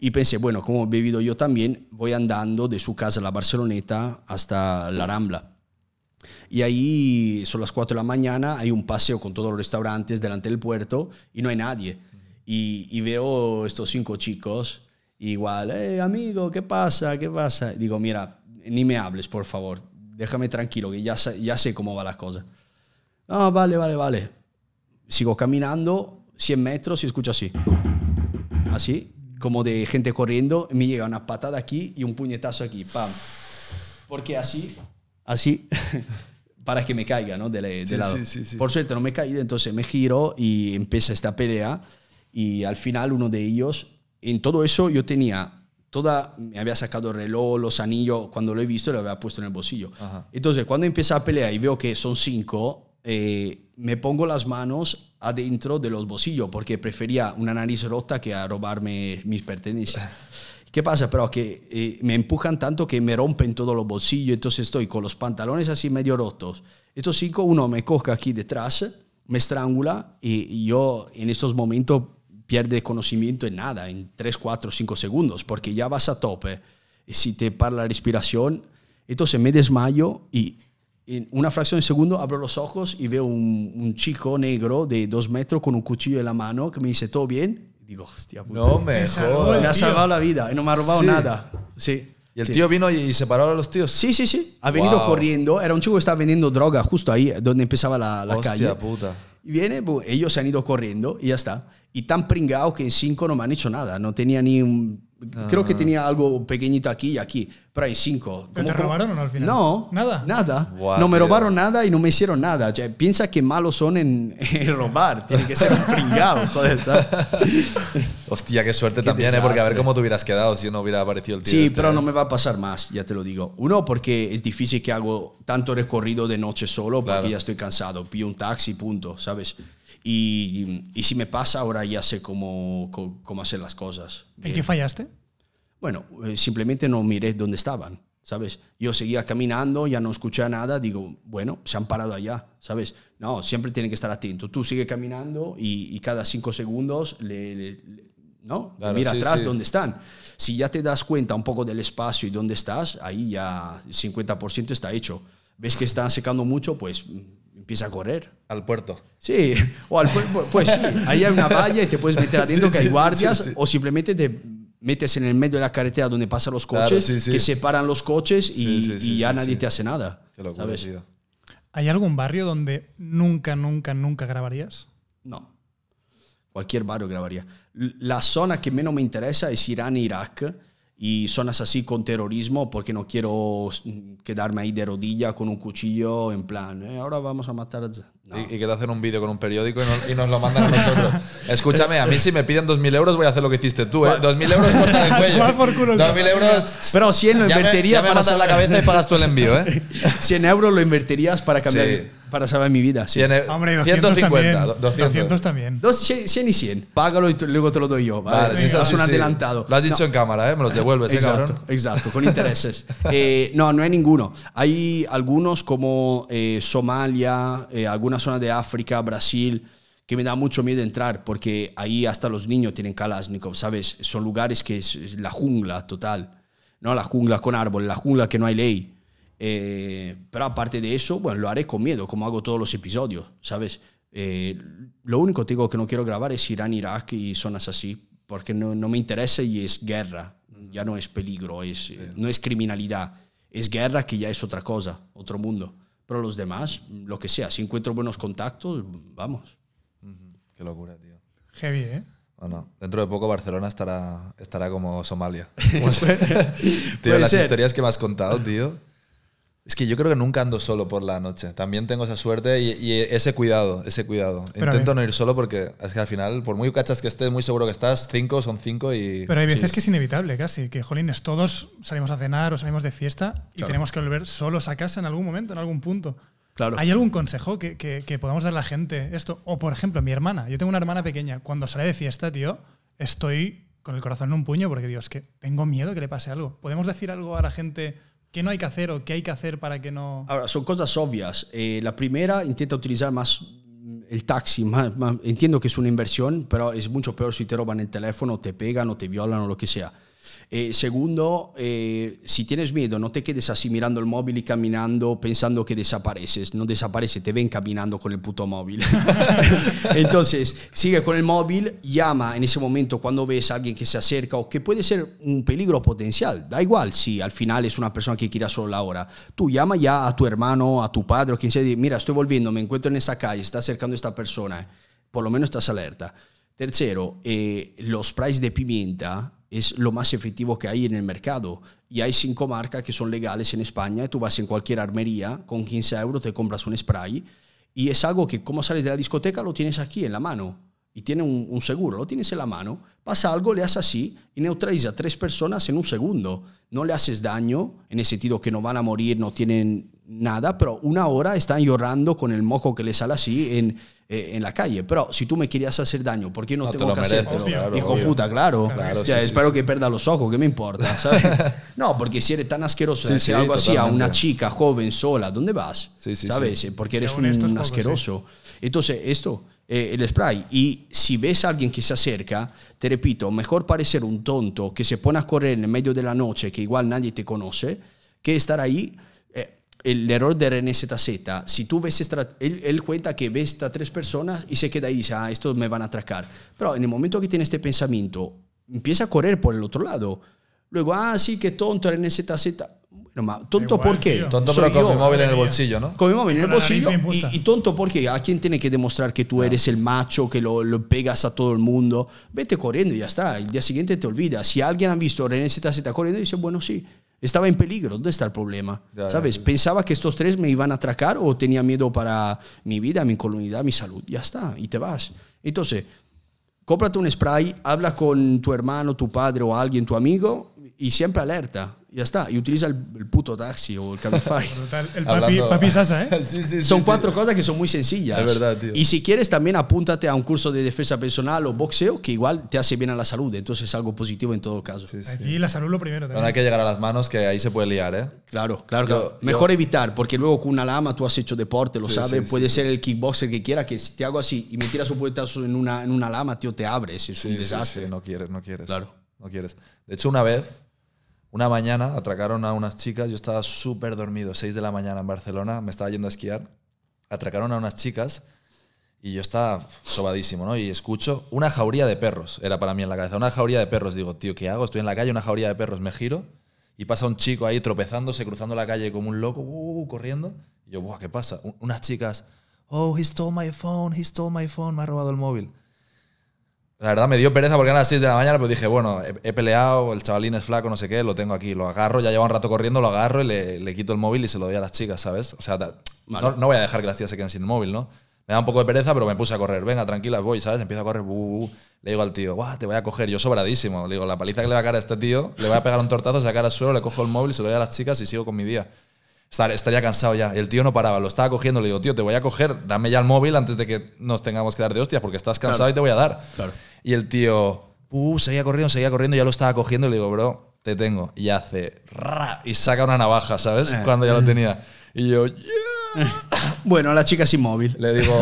S1: y pensé, bueno, como he bebido yo también, voy andando de su casa, a la Barceloneta, hasta la Rambla. Y ahí son las 4 de la mañana, hay un paseo con todos los restaurantes delante del puerto y no hay nadie. Y, veo estos cinco chicos, igual, hey, eh, amigo, ¿qué pasa? ¿Qué pasa? digo, mira, ni me hables, por favor déjame tranquilo, que ya, ya sé cómo van las cosas. Ah, vale, vale, vale. Sigo caminando 100 metros y escucho así. Así, como de gente corriendo. Me llega una patada aquí y un puñetazo aquí. Pam. Porque así, así, (laughs) para que me caiga, ¿no? De, sí, Sí, sí, Por suerte no me he caído, entonces me giro y empieza esta pelea. Y al final uno de ellos, en todo eso yo tenía toda, me había sacado el reloj, los anillos, cuando lo he visto lo había puesto en el bolsillo. Entonces, cuando empieza la pelea y veo que son cinco, eh, me pongo las manos adentro de los bolsillos porque prefería una nariz rota que a robarme mis pertenencias. (laughs) ¿Qué pasa? Pero que eh, me empujan tanto que me rompen todos los bolsillos, entonces estoy con los pantalones así medio rotos. Estos cinco, uno me coge aquí detrás, me estrangula y yo en estos momentos pierde conocimiento en nada, en 3, 4, 5 segundos, porque ya vas a tope. Y si te para la respiración, entonces me desmayo y en una fracción de segundo abro los ojos y veo un, chico negro de dos metros con un cuchillo en la mano que me dice, ¿todo bien? digo, hostia, puta, no me, ha salvado la vida y no me ha robado nada. Sí. Y el tío vino y separó a los tíos. Sí, sí, sí. Ha venido corriendo. Era un chico que estaba vendiendo droga justo ahí donde empezaba la, calle. Puta. Y viene, ellos se han ido corriendo y ya está y tan pringado que en cinco no me han hecho nada. No tenía ni un... Creo que ah. tenía algo pequeñito aquí y aquí, pero hay cinco. te robaron
S3: al final? No.
S1: ¿Nada? Nada. no me robaron nada y no me hicieron nada. piensa que malos son en, (laughs)
S2: robar. Tiene que ser un pringado, (laughs) Hostia, qué suerte también, eh, porque a ver cómo te hubieras quedado si no hubiera aparecido el tío. Sí, este. pero no me
S1: va a pasar más, ya te lo digo. Uno, porque es difícil que hago tanto recorrido de noche solo, porque ya estoy cansado. pido un taxi, punto, ¿sabes? Y, si me pasa, ahora ya sé cómo, cómo hacer las cosas. ¿En qué fallaste? Bueno, eh, simplemente no miré dónde estaban, ¿sabes? Yo seguía caminando, ya no escuché nada, digo, bueno, se han parado allá, ¿sabes? No, siempre tienen que estar atentos. Tú sigue caminando y, cada cinco segundos le, ¿no? mira atrás dónde están. Si ya te das cuenta un poco del espacio y dónde estás, ahí ya el 50% está hecho. ¿Ves que están secando mucho? Pues empieza a correr. Al puerto. Sí, o al puerto. Pues, pues ahí hay una valla y te puedes meter (laughs) adentro que hay guardias o simplemente te metes en el medio de la carretera donde pasan los coches, que separan los coches y, ya nadie te hace nada. ¿sabes?
S3: ¿Hay algún barrio donde nunca, nunca, nunca grabarías?
S1: No. Cualquier barrio grabaría. La zona que menos me interesa es Irán e Irak y sonas así con terrorismo porque no quiero quedarme ahí de rodilla con un cuchillo en plan, eh, ahora vamos a matar. a... Y, y, que te hacen un vídeo con un periódico y, y, nos lo mandan a nosotros. (laughs) Escúchame, a
S2: mí si me piden 2.000 euros voy a hacer lo que hiciste tú, ¿eh? 2.000 euros cortan el (laughs)
S3: cuello. 2.000
S2: euros. Pero 100 lo invertiría ya ya me para. Matas la cabeza y pagas tú el envío, ¿eh?
S1: 100 (laughs) euros lo invertirías para cambiar. Sí para saber mi vida. Sí. 200 150, también. 200. también. 100 y 100. Págalo y luego te lo doy yo. Vale, es un adelantado. Lo has
S2: dicho en cámara, ¿eh? me lo devuelves, ¿eh, exacto, Exacto, con (laughs) intereses.
S1: Eh, no, no hay ninguno. Hay algunos como Somalia, algunas zonas de África, Brasil que me da mucho miedo entrar porque ahí hasta los niños tienen Kalashnikov, ¿sabes? Son lugares que es, la jungla total, ¿no? La jungla con árboles la jungla que no hay ley, eh, pero aparte de eso, bueno, lo haré con miedo, como hago todos los episodios, ¿sabes? Eh, lo único digo, que no quiero grabar es Irán, Irak y zonas así, porque no, no me interesa y es guerra, ya no es peligro, es, no es criminalidad, es guerra que ya es otra cosa, otro mundo. Pero los demás, lo que sea, si encuentro buenos contactos, vamos. Qué locura, tío. Heavy, ¿eh? Bueno, ah, dentro de poco Barcelona estará, estará
S2: como Somalia. (laughs) (laughs) tío, las historias que me has contado, tío. Es que yo creo que nunca ando solo por la noche. También tengo esa suerte y, ese cuidado, ese cuidado. Intento no ir solo porque es que al final, por muy cachas que estés, muy seguro que estás, cinco son cinco y... Pero hay veces que
S3: es inevitable casi, que jolines, todos salimos a cenar o salimos de fiesta y tenemos que volver solos a casa en algún momento, en algún punto. Claro. ¿Hay algún consejo que, que, que podamos dar a la gente esto? O por ejemplo, mi hermana. Yo tengo una hermana pequeña. Cuando sale de fiesta, tío, estoy con el corazón en un puño porque digo, es que tengo miedo que le pase algo. ¿Podemos decir algo a la gente ¿Qué no hay que hacer o qué hay que hacer para que no...?
S1: Ahora, son cosas obvias. Eh, la primera, intenta utilizar más el taxi. más, entiendo que es una inversión, pero es mucho peor si te roban el teléfono, te pegan o te violan o lo que sea. Eh, segundo, eh, si tienes miedo, no te quedes así mirando el móvil y caminando pensando que desapareces. No desaparece, te ven caminando con el puto móvil. (laughs) Entonces, sigue con el móvil, llama en ese momento cuando ves a alguien que se acerca o que puede ser un peligro potencial. Da igual si al final es una persona que quiera solo la hora. Tú llama ya a tu hermano, a tu padre o quien sea. Y, mira, estoy volviendo, me encuentro en esta calle, está acercando esta persona. Por lo menos estás alerta. Tercero, eh, los sprays de pimienta es lo más efectivo que hay en el mercado. Y hay cinco marcas que son legales en España. Tú vas en cualquier armería, con 15 euros te compras un spray. Y es algo que como sales de la discoteca lo tienes aquí en la mano. Y tiene un, seguro, lo tienes en la mano. Pasa algo, le haces así y neutraliza a tres personas en un segundo. No le haces daño, en el sentido que no van a morir, no tienen nada, pero una hora están llorando con el moco que les sale así en, eh, en la calle. Pero si tú me querías hacer daño, ¿por qué no, te que Claro, Hijo puta, claro. o sea, espero que pierda los ojos, ¿Qué me importa, (laughs) no, porque si eres tan asqueroso algo así a una chica joven sola, ¿dónde vas? ¿Sabes? Porque eres un, asqueroso. Entonces, esto... Eh, el spray. Y si ves a alguien que se acerca, te repito, mejor parecer un tonto que se pone a correr en medio de la noche, que igual nadie te conoce, que estar ahí el error de René ZZ, si tú ves, él, cuenta que ves a tres personas y se queda ahí, dice, ah, estos me van a atracar. Pero en el momento que tiene este pensamiento, empieza a correr por el otro lado. Luego, ah, sí, qué tonto, René ZZ. Bueno, tonto porque Tonto pero con móvil en el bolsillo, ¿no? Con mi móvil en el bolsillo. Y, tonto porque a quién tiene que demostrar que tú ah, eres el macho, que lo, pegas a todo el mundo. Vete corriendo y ya está. El día siguiente te olvida Si alguien ha visto a René ZZ corriendo, dice, bueno, sí estaba en peligro. ¿Dónde está el problema? ¿Sabes? Pensaba que estos tres me iban a atracar o tenía miedo para mi vida, mi comunidad, mi salud. Ya está, y te vas. Entonces, cómprate un spray, habla con tu hermano, tu padre o alguien, tu amigo, y siempre alerta ya está. Y utiliza el, puto taxi o el Cabify. (laughs) El papi, (laughs) Sasa,
S2: ¿eh? (laughs) Son cuatro
S1: cosas que son muy sencillas. Es verdad, tío. Y si quieres, también apúntate a un curso de defensa personal o boxeo, que igual te hace bien a la salud. Entonces es algo positivo en todo caso. Sí,
S3: la salud lo primero No, hay que
S1: llegar a las manos, que ahí se puede liar, ¿eh? Claro, claro. Mejor evitar, porque luego con una lama tú has hecho deporte, lo sabes. Puede ser el kickboxer que quiera, que si te hago así y me tiras un puñetazo en una, en una lama, tío, te abres. Es un desastre.
S2: no quieres, no quieres. Claro. No quieres. De hecho, una vez una mañana atracaron a unas chicas, yo estaba súper dormido, 6 de la mañana en Barcelona, me estaba yendo a esquiar, atracaron a unas chicas y yo estaba sobadísimo, ¿no? Y escucho una jauría de perros, era para mí en la cabeza, una jauría de perros, digo, tío, ¿qué hago? Estoy en la calle, una jauría de perros, me giro y pasa un chico ahí tropezándose, cruzando la calle como un loco, uh, uh, corriendo. Y yo, Buah, ¿qué pasa? unas chicas, oh, he stole my phone, he stole my phone, me ha robado el móvil. La verdad me dio pereza porque eran las 6 de la mañana, pero pues dije, bueno, he, peleado, el chavalín es flaco, no sé qué, lo tengo aquí, lo agarro, ya lleva un rato corriendo, lo agarro y le, quito el móvil y se lo doy a las chicas, ¿sabes? O sea,
S1: no, voy a dejar que las
S2: tías se queden sin el móvil, ¿no? Me da un poco de pereza, pero me puse a correr. Venga, tranquila, voy, ¿sabes? Empiezo a correr. le digo al tío, te voy a coger. Yo sobradísimo. Le digo, la paliza que le va a caer a este tío, le voy a pegar un tortazo, sacar al suelo, le cojo el móvil, se lo doy a las chicas y sigo con mi día estaría cansado ya. El tío no paraba, lo estaba cogiendo, le digo, tío, te voy a coger, dame ya el móvil antes de que nos tengamos que dar de hostias, porque estás cansado y te voy a dar. Y el tío, uh, seguía corriendo, seguía corriendo, ya lo estaba cogiendo y le digo, bro, te tengo. Y hace, ra, y saca una navaja, ¿sabes? Eh. Cuando ya lo eh. tenía.
S1: Y yo, (laughs) Bueno, la chica sin móvil. Le digo,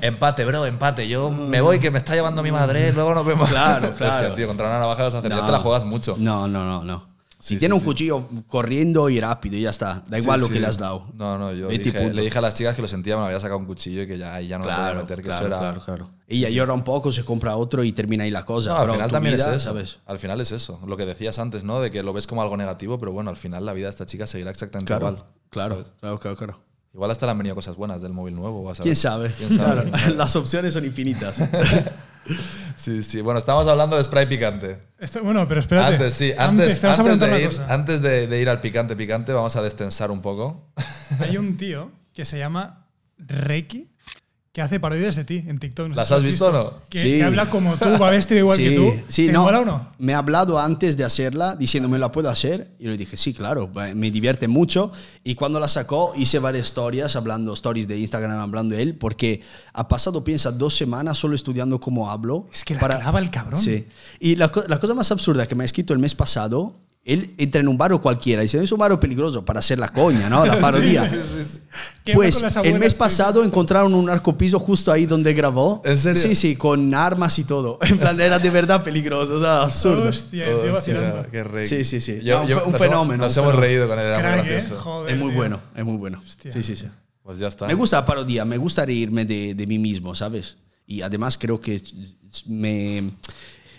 S2: empate, bro, empate. Yo me voy, que me está llevando mi madre, luego nos vemos. Claro, claro. (laughs) Es que, tío, contra una navaja vas a hacer, ya te la juegas
S1: mucho. No, no, no, no si tiene un cuchillo corriendo y rápido y ya está. Da igual lo que le has dado. No, no, yo dije, le dije a las
S2: chicas que lo sentía, me había sacado un cuchillo y que ya, ya no lo podía meter. Que claro, Y ya
S1: llora un poco, se compra otro y termina ahí la cosa. al final también es eso.
S2: Al final es eso. Lo que decías antes, ¿no? De que lo ves como algo negativo, pero bueno, al final la vida de esta chica seguirá exactamente igual. Claro, claro, claro, Igual hasta le han venido cosas buenas del móvil nuevo. ¿Quién, sabe? (laughs) las opciones son infinitas. (laughs) Sí, sí. Bueno, estamos hablando de spray picante.
S3: Este, bueno, pero espérate. Antes, sí, antes, de,
S2: ir, de, ir, al picante picante, vamos a destensar un poco.
S3: Hay un tío que se llama Reiki que hace parodias de ti en TikTok. ¿Las has visto, o no? Que, habla como tú, va vestido igual que tú. Sí, ¿Te mola o no?
S1: Me ha hablado antes de hacerla diciéndome, ¿la puedo hacer? Y le dije, sí, claro, me divierte mucho. Y cuando la sacó, hice varias historias, hablando, stories de Instagram, hablando de él, porque ha pasado, piensa, dos semanas solo estudiando cómo hablo. Es que la el cabrón. Sí. Y la, la cosa más absurda que me ha escrito el mes pasado él entra en un barrio cualquiera y dice, es un barrio peligroso para hacer la coña, ¿no? La parodia.
S3: Pues el mes
S1: pasado encontraron un arcopiso justo ahí donde grabó. Sí, sí, con armas y todo. (laughs) En plan, era de verdad peligroso, o sea, absurdo. Hostia, Sí, sí, sí. un fenómeno. Nos, hemos reído con él. Eh, es muy bueno, es muy bueno. Sí, sí, sí. Pues ya está. Me gusta la parodia, me gusta reírme de, de mí mismo, ¿sabes? Y además creo que me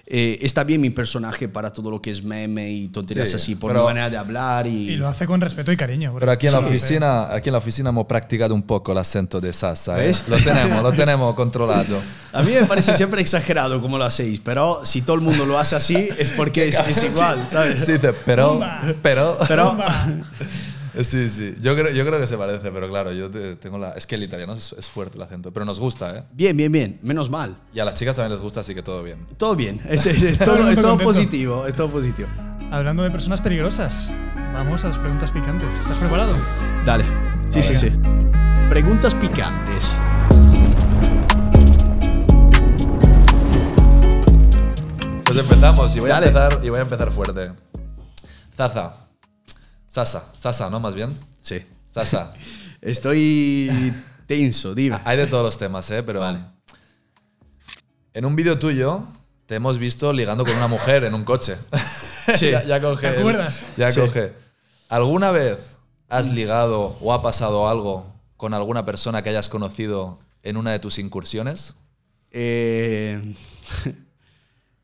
S1: eh, está bien mi personaje para todo lo que es meme y tonterías así, por pero, mi manera de
S3: hablar. Y, lo hace con respeto y cariño. Pero aquí en, la oficina,
S2: aquí en la oficina hemos practicado un poco el acento de Sasa. ¿eh? Lo tenemos, lo tenemos controlado.
S1: A mí me parece siempre exagerado como lo hacéis, pero si todo el mundo lo hace así es porque es, (laughs) igual, ¿sabes? Sí, pero,
S2: pero, pero,
S1: Sí, sí. Yo creo, yo creo que
S2: se parece, pero claro, yo tengo la. Es que el italiano es, fuerte el acento, pero nos gusta, ¿eh?
S1: Bien, bien, bien. Menos
S3: mal.
S2: Y a las chicas también les gusta, así que todo bien. Todo bien. Es,
S1: todo, positivo. Es todo positivo.
S3: Hablando de personas peligrosas, vamos a las preguntas picantes. ¿Estás preparado?
S1: Dale. Sí, sí, sí. Preguntas picantes. Pues empezamos y voy, a empezar, y voy a empezar fuerte.
S2: Zaza, Sasa, Sasa, ¿no? Más bien. Sí. Sasa. (laughs) Estoy tenso, dime. Ah, hay de todos los temas, ¿eh? Pero. En un vídeo tuyo te hemos visto ligando con una mujer en un coche. (laughs) Sí. (laughs) ya, coge. ¿Te acuerdas? Ya coge. ¿Alguna vez has mm. ligado o ha pasado algo con alguna persona que hayas conocido en una de tus incursiones?
S1: Eh,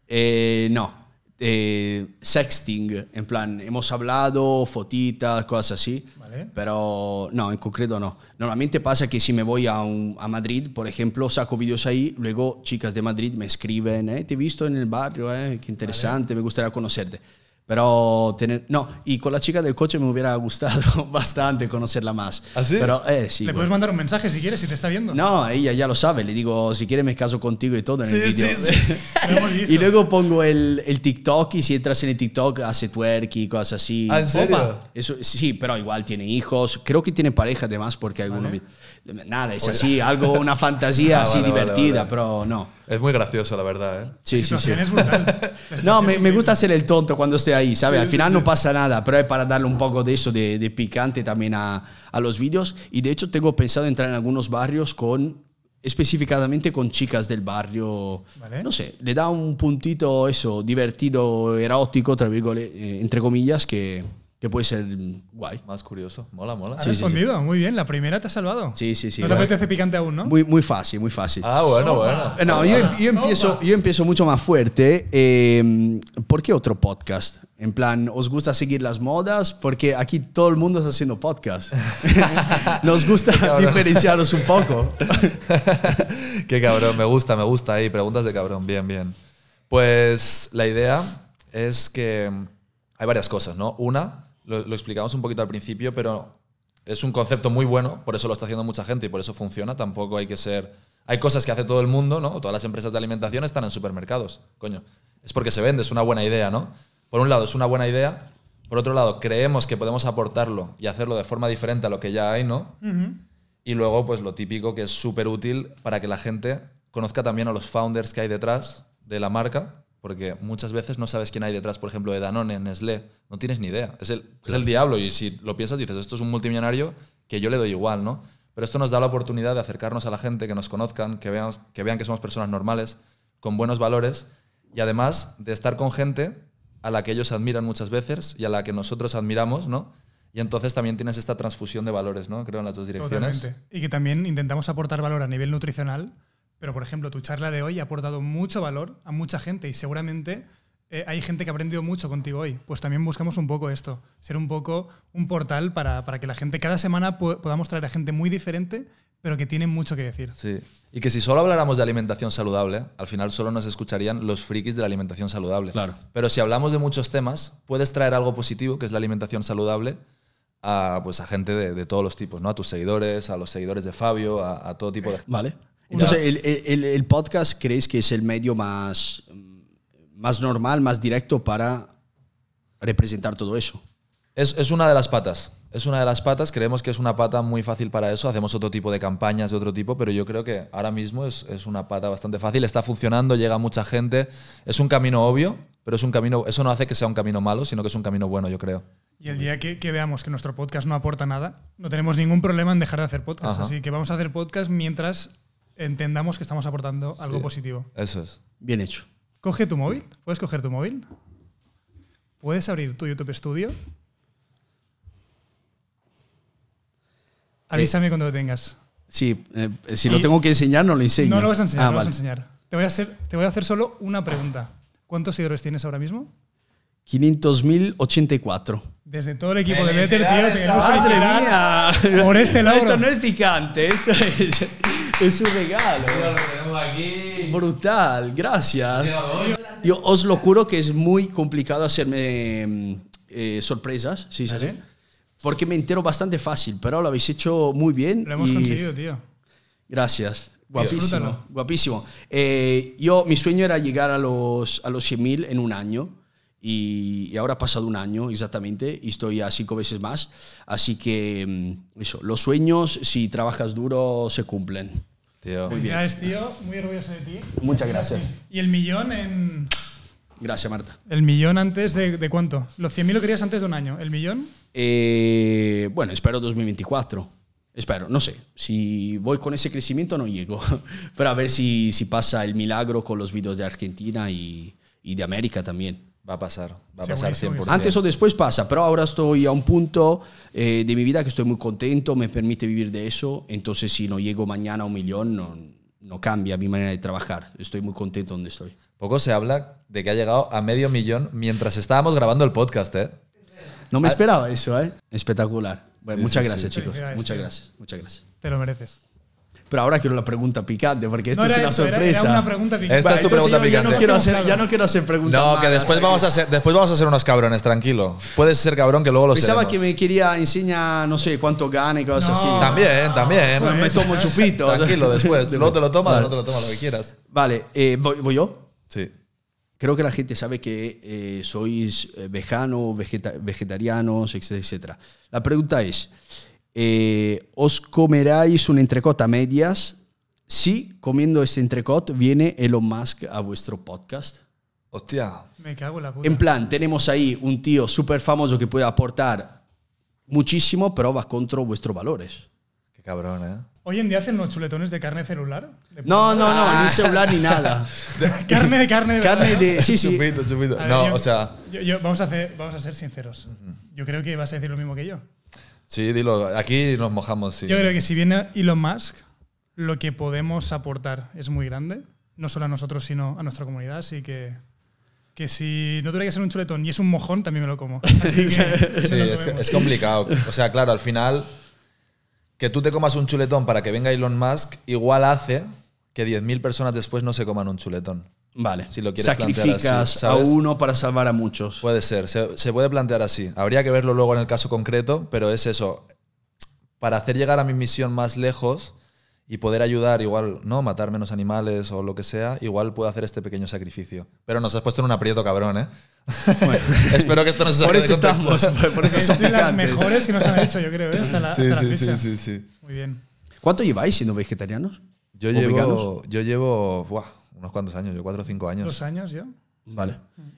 S1: eh, no. Eh, sexting, en plan, hemos hablado, fotitas, cosas así, pero no, en concreto no. Normalmente pasa que si me voy a, a Madrid, por ejemplo, saco vídeos ahí, luego chicas de Madrid me escriben, eh, te he visto en el barrio, eh, qué interesante, me gustaría conocerte. Pero tener. No, y con la chica del coche me hubiera gustado (laughs) bastante conocerla más. ¿Así? ¿Ah, pero, eh, sí. Le puedes
S3: mandar un mensaje si quieres, si te está viendo.
S1: No, ella ya lo sabe. Le digo, si quieres me caso contigo y todo en el vídeo. Sí, sí. (laughs) y luego pongo el, el, TikTok y si entras en el TikTok hace twerk y cosas así. ¿Ah, ¿en serio? eso, sí, pero igual tiene hijos. Creo que tiene pareja además porque alguno. Nada, es así, algo, una fantasía (laughs) ah, así divertida, pero
S2: no. Es muy gracioso, la verdad, ¿eh? Sí, sí, sí.
S1: no, me, me gusta hacer el tonto cuando estoy ahí al final no pasa nada, pero es para darle un poco de eso, de, picante también a, a los vídeos. Y de hecho tengo pensado entrar en algunos barrios con específicamente con chicas del barrio. No sé, le da un puntito eso, divertido, erótico, eh, entre comillas, que que puede ser
S2: guay.
S3: Más curioso. Mola, mola.
S1: Has respondido,
S3: muy bien. La primera te ha salvado. Sí, sí, sí. No te apetece picante aún, ¿no? Muy,
S1: muy fácil, muy fácil. Ah, bueno, bueno. Eh, no, yo, empiezo, yo empiezo mucho más fuerte. Eh, ¿Por qué otro podcast? En plan, ¿os gusta seguir las modas? Porque aquí todo el mundo está haciendo podcast. (laughs) (laughs) Nos gusta diferenciaros un poco.
S2: (laughs) qué cabrón, me gusta, me gusta ahí. Preguntas de cabrón, bien, bien. Pues la idea es que em, hay varias cosas, ¿no? Una lo, explicamos un poquito al principio, pero es un concepto muy bueno, por eso lo está haciendo mucha gente y por eso funciona. Tampoco hay que ser. Hay cosas que hace todo el mundo, ¿no? Todas las empresas de alimentación están en supermercados, coño. Es porque se vende, es una buena idea, ¿no? Por un lado, es una buena idea. Por otro lado, creemos que podemos aportarlo y hacerlo de forma diferente a lo que ya hay, ¿no? Y luego, pues lo típico que es súper útil para que la gente conozca también a los founders que hay detrás de la marca porque muchas veces no sabes quién hay detrás, por ejemplo, de Danone, Nestlé, no tienes ni idea. Es el, diablo y si lo piensas dices, esto es un multimillonario que yo le doy igual, ¿no? Pero esto nos da la oportunidad de acercarnos a la gente, que nos conozcan, que, vean que, vean que somos personas normales, con buenos valores y además de estar con gente a la que ellos admiran muchas veces y a la que nosotros admiramos, ¿no? Y entonces también tienes esta transfusión de valores, ¿no? Creo en las dos direcciones. Totalmente.
S3: Y que también intentamos aportar valor a nivel nutricional pero, por ejemplo, tu charla de hoy ha aportado mucho valor a mucha gente y seguramente eh, hay gente que ha aprendido mucho contigo hoy. Pues también buscamos un poco esto, ser un poco un portal para, que la gente, cada semana podamos traer a gente muy diferente, pero que tiene mucho que decir.
S2: Sí. Y que si solo habláramos de alimentación saludable, al final solo nos escucharían los frikis de la alimentación saludable. Claro. Pero si hablamos de muchos temas, puedes traer algo positivo, que es la alimentación saludable, a, pues, a gente de, todos los tipos, ¿no? A tus
S1: seguidores, a los seguidores
S2: de Fabio, a, a todo
S1: tipo de Vale. Entonces, el, podcast creéis que es el medio más, más normal, más directo para representar todo eso?
S2: Es, una de las patas. Es una de las patas. Creemos que es una pata muy fácil para eso. Hacemos otro tipo de campañas de otro tipo, pero yo creo que ahora mismo es, una pata bastante fácil. Está funcionando, llega mucha gente. Es un camino obvio, pero es un camino. Eso no hace que sea un camino malo, sino que es un camino bueno, yo creo.
S3: Y el día que, veamos que nuestro podcast no aporta nada, no tenemos ningún problema en dejar de hacer podcast. Así que vamos a hacer podcast mientras entendamos que estamos aportando algo positivo.
S1: Eso es. Bien hecho.
S3: Coge tu móvil. ¿Puedes coger tu móvil? ¿Puedes abrir tu YouTube Studio? Eh, Avísame cuando lo tengas.
S1: Sí, eh, si lo tengo que enseñar, no lo enseño. No lo vas a enseñar, ah, vas a
S3: enseñar. Te voy a, hacer, te voy a hacer solo una pregunta. ¿Cuántos seguidores tienes ahora mismo?
S1: 500.084.
S3: Desde todo el equipo de Better, tío, te Por este lado. esto no
S1: es picante, esto es... Es un regalo. Lo aquí. Brutal, gracias. Yo os lo juro que es muy complicado hacerme mm, eh, sorpresas, ¿Ah, sí, Porque me entero bastante fácil, pero lo habéis hecho muy bien. Lo hemos conseguido, tío. Gracias. Guapísimo. Guapísimo. Eh, yo, mi sueño era llegar a los, a los 100.000 en un año. Y, ahora ha pasado un año exactamente y estoy a cinco veces más. Así que mm, eso, los sueños, si trabajas duro, se cumplen. Muy bien.
S3: tío. Muy orgulloso de ti. Muchas gracias. Y el millón en. Gracias, Marta. ¿El millón antes de, cuánto? Los 100.000 lo querías antes de un año. ¿El millón?
S1: Eh, bueno, espero 2024. Espero, no sé. Si voy con ese crecimiento, no llego. (laughs) Pero a ver si, pasa el milagro con los vídeos de Argentina y, y de América también. Va a pasar, va a pasar 100%. Antes o después pasa, pero ahora estoy a un punto eh, de mi vida que estoy muy contento, me permite vivir de eso, entonces si no llego mañana a un millón, no, no cambia mi manera de trabajar, estoy muy contento donde estoy. Poco se habla de que ha llegado a medio millón mientras estábamos grabando el podcast, ¿eh?
S2: No me ah. esperaba
S1: eso, ¿eh? Espectacular. muchas gracias, chicos. Muchas gracias,
S3: muchas gracias. Te lo mereces.
S1: Pero ahora quiero la pregunta picante, porque esta es una sorpresa. Esta es tu pregunta picante. Ya no,
S3: quiero hacer, preguntas. No, que después, vamos a
S1: hacer, después vamos a hacer unos cabrones,
S2: tranquilo. Puedes ser cabrón que luego lo Pensaba
S1: que me quería enseñar, no sé, cuánto gana y cosas así. También, también. me tomo (laughs) chupito. tranquilo, después. (laughs) luego te lo tomas, no te lo tomas, lo que quieras. Vale, eh, ¿voy, yo? Sí. Creo que la gente sabe que eh, sois eh, vegano, vegetarianos, etcétera, etcétera. La pregunta es. Eh, os comeráis un entrecot a medias. Si comiendo este entrecot viene Elon Musk a vuestro podcast. Hostia.
S3: Me cago en la puta. En
S1: plan, tenemos ahí un tío súper famoso que puede aportar muchísimo, pero va contra vuestros valores. Qué cabrón, ¿eh?
S3: Hoy en día hacen los chuletones de carne celular. no, no, no, ni ah. celular ni nada.
S1: (laughs) carne de carne. De carne de, sí, sí. Chupito, chupito.
S2: no, o sea.
S3: vamos, a hacer, vamos a ser sinceros. Yo creo que vas a decir lo mismo que yo.
S2: Sí, dilo, aquí nos mojamos. Yo creo que si
S3: viene Elon Musk, lo que podemos aportar es muy grande, no solo a nosotros, sino a nuestra comunidad, así que que si no tuviera que ser un chuletón y es un mojón, también me lo como. (laughs) sí, (laughs) es, es, complicado. O
S2: sea, claro, al final, que tú te comas un chuletón para que venga Elon Musk, igual hace que 10.000 personas después no se coman un chuletón. Vale. Si lo quieres Sacrificas a uno
S1: para salvar a muchos. Puede ser, se,
S2: se, puede plantear así. Habría que verlo luego en el caso concreto, pero es eso. Para hacer llegar a mi misión más lejos y poder ayudar, igual, ¿no? Matar menos animales o lo que sea, igual puedo hacer este pequeño sacrificio. Pero nos has puesto en un aprieto cabrón, ¿eh? (laughs) Espero que esto no se Por eso estamos. Por eso son las mejores que nos han hecho, yo creo, ¿eh? hasta, la, hasta la Sí, sí, sí. Muy bien.
S1: ¿Cuánto lleváis siendo vegetarianos? Yo llevo, yo llevo, buah,
S2: unos cuantos años, yo cuatro o cinco años. ¿Dos años ya? Vale.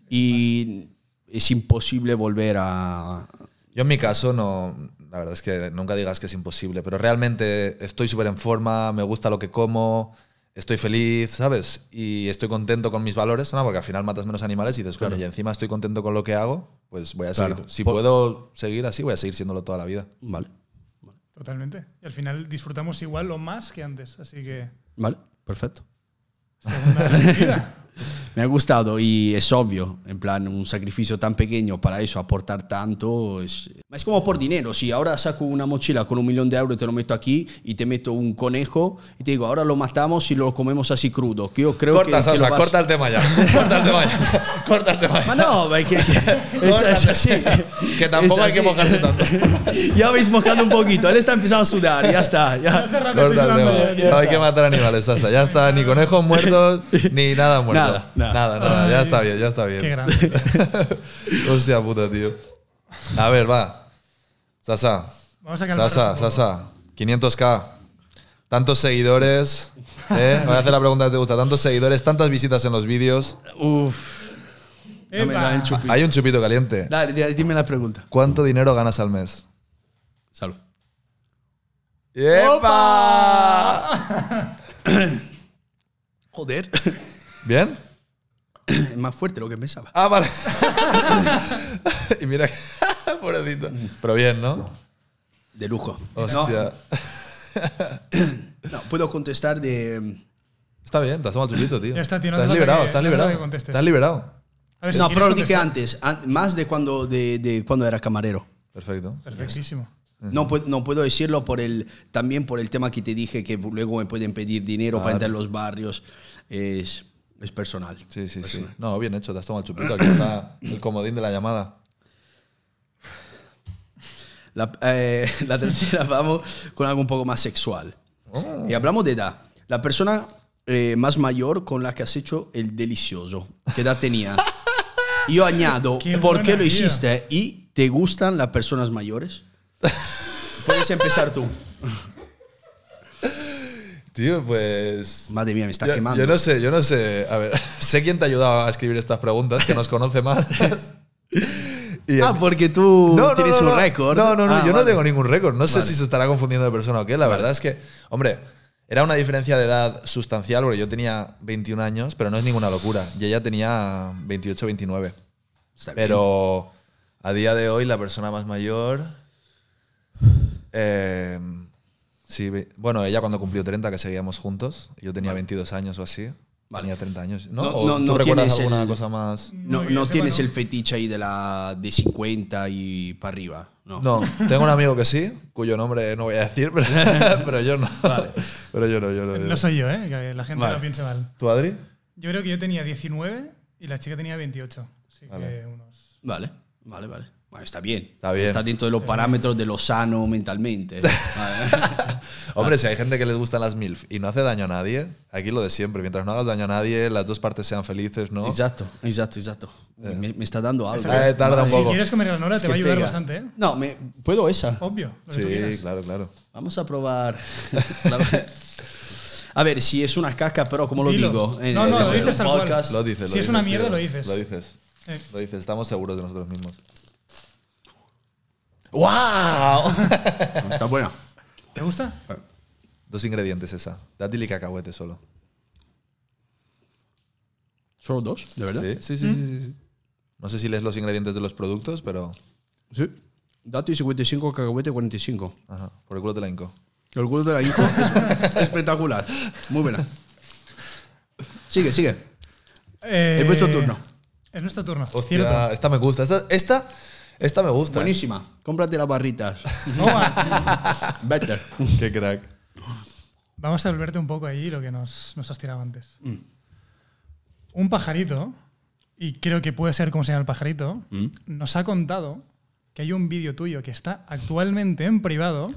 S2: Y es imposible volver a... Yo en mi caso no, la verdad es que nunca digas que es imposible, pero realmente estoy súper en forma, me gusta lo que como, estoy feliz, ¿sabes? Y estoy contento con mis valores, ¿no? porque al final matas menos animales y dices, claro, y encima estoy contento con lo que hago, pues voy a seguir. Si puedo seguir así, voy a seguir siéndolo toda la vida. Vale.
S3: vale. Totalmente. Y al final disfrutamos igual o más que antes, así que...
S1: Vale, perfecto. Dus (laughs) ja. me ha gustado y es obvio, en plan, un sacrificio tan pequeño para eso, aportar tanto, es, es como por dinero, si ahora saco una mochila con un millón de euros y te lo meto aquí y te meto un conejo y te digo, ahora lo matamos y lo comemos así crudo, que yo creo corta, que... Sasa, corta el
S2: tema ya, corta el tema ya, (laughs) corta el tema ya. Ah, no, (laughs) es, que,
S1: así. que tampoco hay que mojarse tanto. (laughs) ya vais mojando un poquito, él está empezando a sudar, ya está. Ya. Corta no hay que matar
S2: animales, Sasa, ya está, ni conejos muertos, ni nada muerto. Nada, nada, ya está bien, ya está bien. Qué grande. (laughs) Hostia puta, tío. A ver, va. Sasa. Vamos a Sasa, Sasa. 500k. Tantos seguidores. (laughs) Eh. Voy a hacer la pregunta que te gusta. Tantos seguidores, tantas visitas en los vídeos. Uf. Hay un chupito caliente. Dale, dime la pregunta. ¿Cuánto dinero ganas al mes? Salud.
S1: (coughs) Joder. ¿Bien? es (clears throat) más fuerte lo que pensaba. Ah, vale. (laughs) y mira,
S2: (laughs) pobrecito.
S1: Pero bien, ¿no? De lujo. Hostia. No, (clears throat) puedo contestar de. Em, está bien, te has tomado el chulito, tío. Ya está, tío. No estás, liberado, está estás liberado, ¿Está estás liberado. no, pero lo dije antes, más de cuando, de, de cuando era camarero. Perfecto.
S3: Perfectísimo.
S1: No, no puedo decirlo por el, también por el tema que te dije, que luego me pueden pedir dinero para entrar en los barrios. Es, es personal. Sí, sí, sí. No, bien hecho, te has tomado el chupito. Aquí está el comodín de la llamada. Eh, (laughs) la, tercera, vamos con algo un poco más sexual. Oh. Y hablamos de edad. La persona eh, más mayor con la que has hecho el delicioso. ¿Qué edad tenía? (laughs) Yo añado, ¿por qué lo hiciste? ¿Y te gustan las personas mayores? (laughs) Puedes empezar tú. Tío, pues. Madre mía, me estás quemando. Yo no sé, yo no
S2: sé. A ver, (laughs) sé quién te ha ayudado a escribir estas preguntas, que nos conoce más.
S1: (laughs) ah, porque tú tienes un récord. No, no, no, ah, yo no tengo
S2: ningún récord. No sé si se estará confundiendo de persona o qué. La verdad es que, hombre, era una diferencia de edad sustancial, porque yo tenía 21 años, pero no es ninguna locura. Y ella tenía 28, 29. pero a día de hoy, la persona más mayor. Eh, Sí, bueno, ella cuando cumplió 30, que seguíamos juntos, yo tenía 22 años o así. Tenía 30 años. ¿No? no, no, recuerdas alguna cosa más? No, no tienes el
S1: fetiche ahí de la de 50 y para arriba. No.
S2: no, tengo un amigo que
S1: sí, cuyo nombre no voy a decir,
S2: pero, (laughs) yo no. Pero yo no, yo no. no soy yo, ¿eh? la gente lo piensa mal. tu Adri?
S3: Yo creo que yo tenía 19 y la chica tenía 28. que
S1: unos... Vale, vale, vale. está bien. Está bien. Está dentro de los parámetros de lo sano mentalmente. (laughs)
S2: Hombre, ah. si hay gente que les gustan las MILF y no hace daño a nadie, aquí lo de siempre. Mientras no hagas daño a nadie, las dos partes sean felices, ¿no? Exacto, exacto, exacto.
S1: Eh. Me, me, está dando algo.
S2: Eh, tarda un poco. Si quieres comer granola, te va a ayudar bastante, ¿eh? No, puedo esa. Obvio. Sí, claro,
S1: claro. Vamos a probar. (laughs) A ver, si es una caca, pero como lo digo? no,
S2: no, lo dices tal podcast. Lo dices, Si es una mierda, lo dices. Lo dices. Eh. Lo dices, estamos seguros de nosotros mismos. ¡Wow! (laughs) Está buena. ¿Te gusta? Ah, dos ingredientes esa. Dátil y cacahuete solo.
S1: ¿Solo dos? ¿De verdad? Sí, sí, sí, sí, No sé
S2: si lees los ingredientes de los productos, pero.
S1: Sí. Dátil 55, cacahuete 45.
S2: Ajá. Por el culo de la inco. El culo de la inco. (laughs) espectacular. Muy buena. Sigue, sigue.
S3: Eh, es nuestro turno. Es nuestro turno. Hostia,
S2: Esta me gusta. esta
S1: esta me gusta. Buenísima.
S3: Cómprate las barritas. (laughs) Ah. Better. Qué crack. Vamos a volverte un poco ahí lo que nos, has tirado antes. Mm. Un pajarito, y creo que puede ser como señal el pajarito, mm. nos ha contado que hay un vídeo tuyo que está actualmente en privado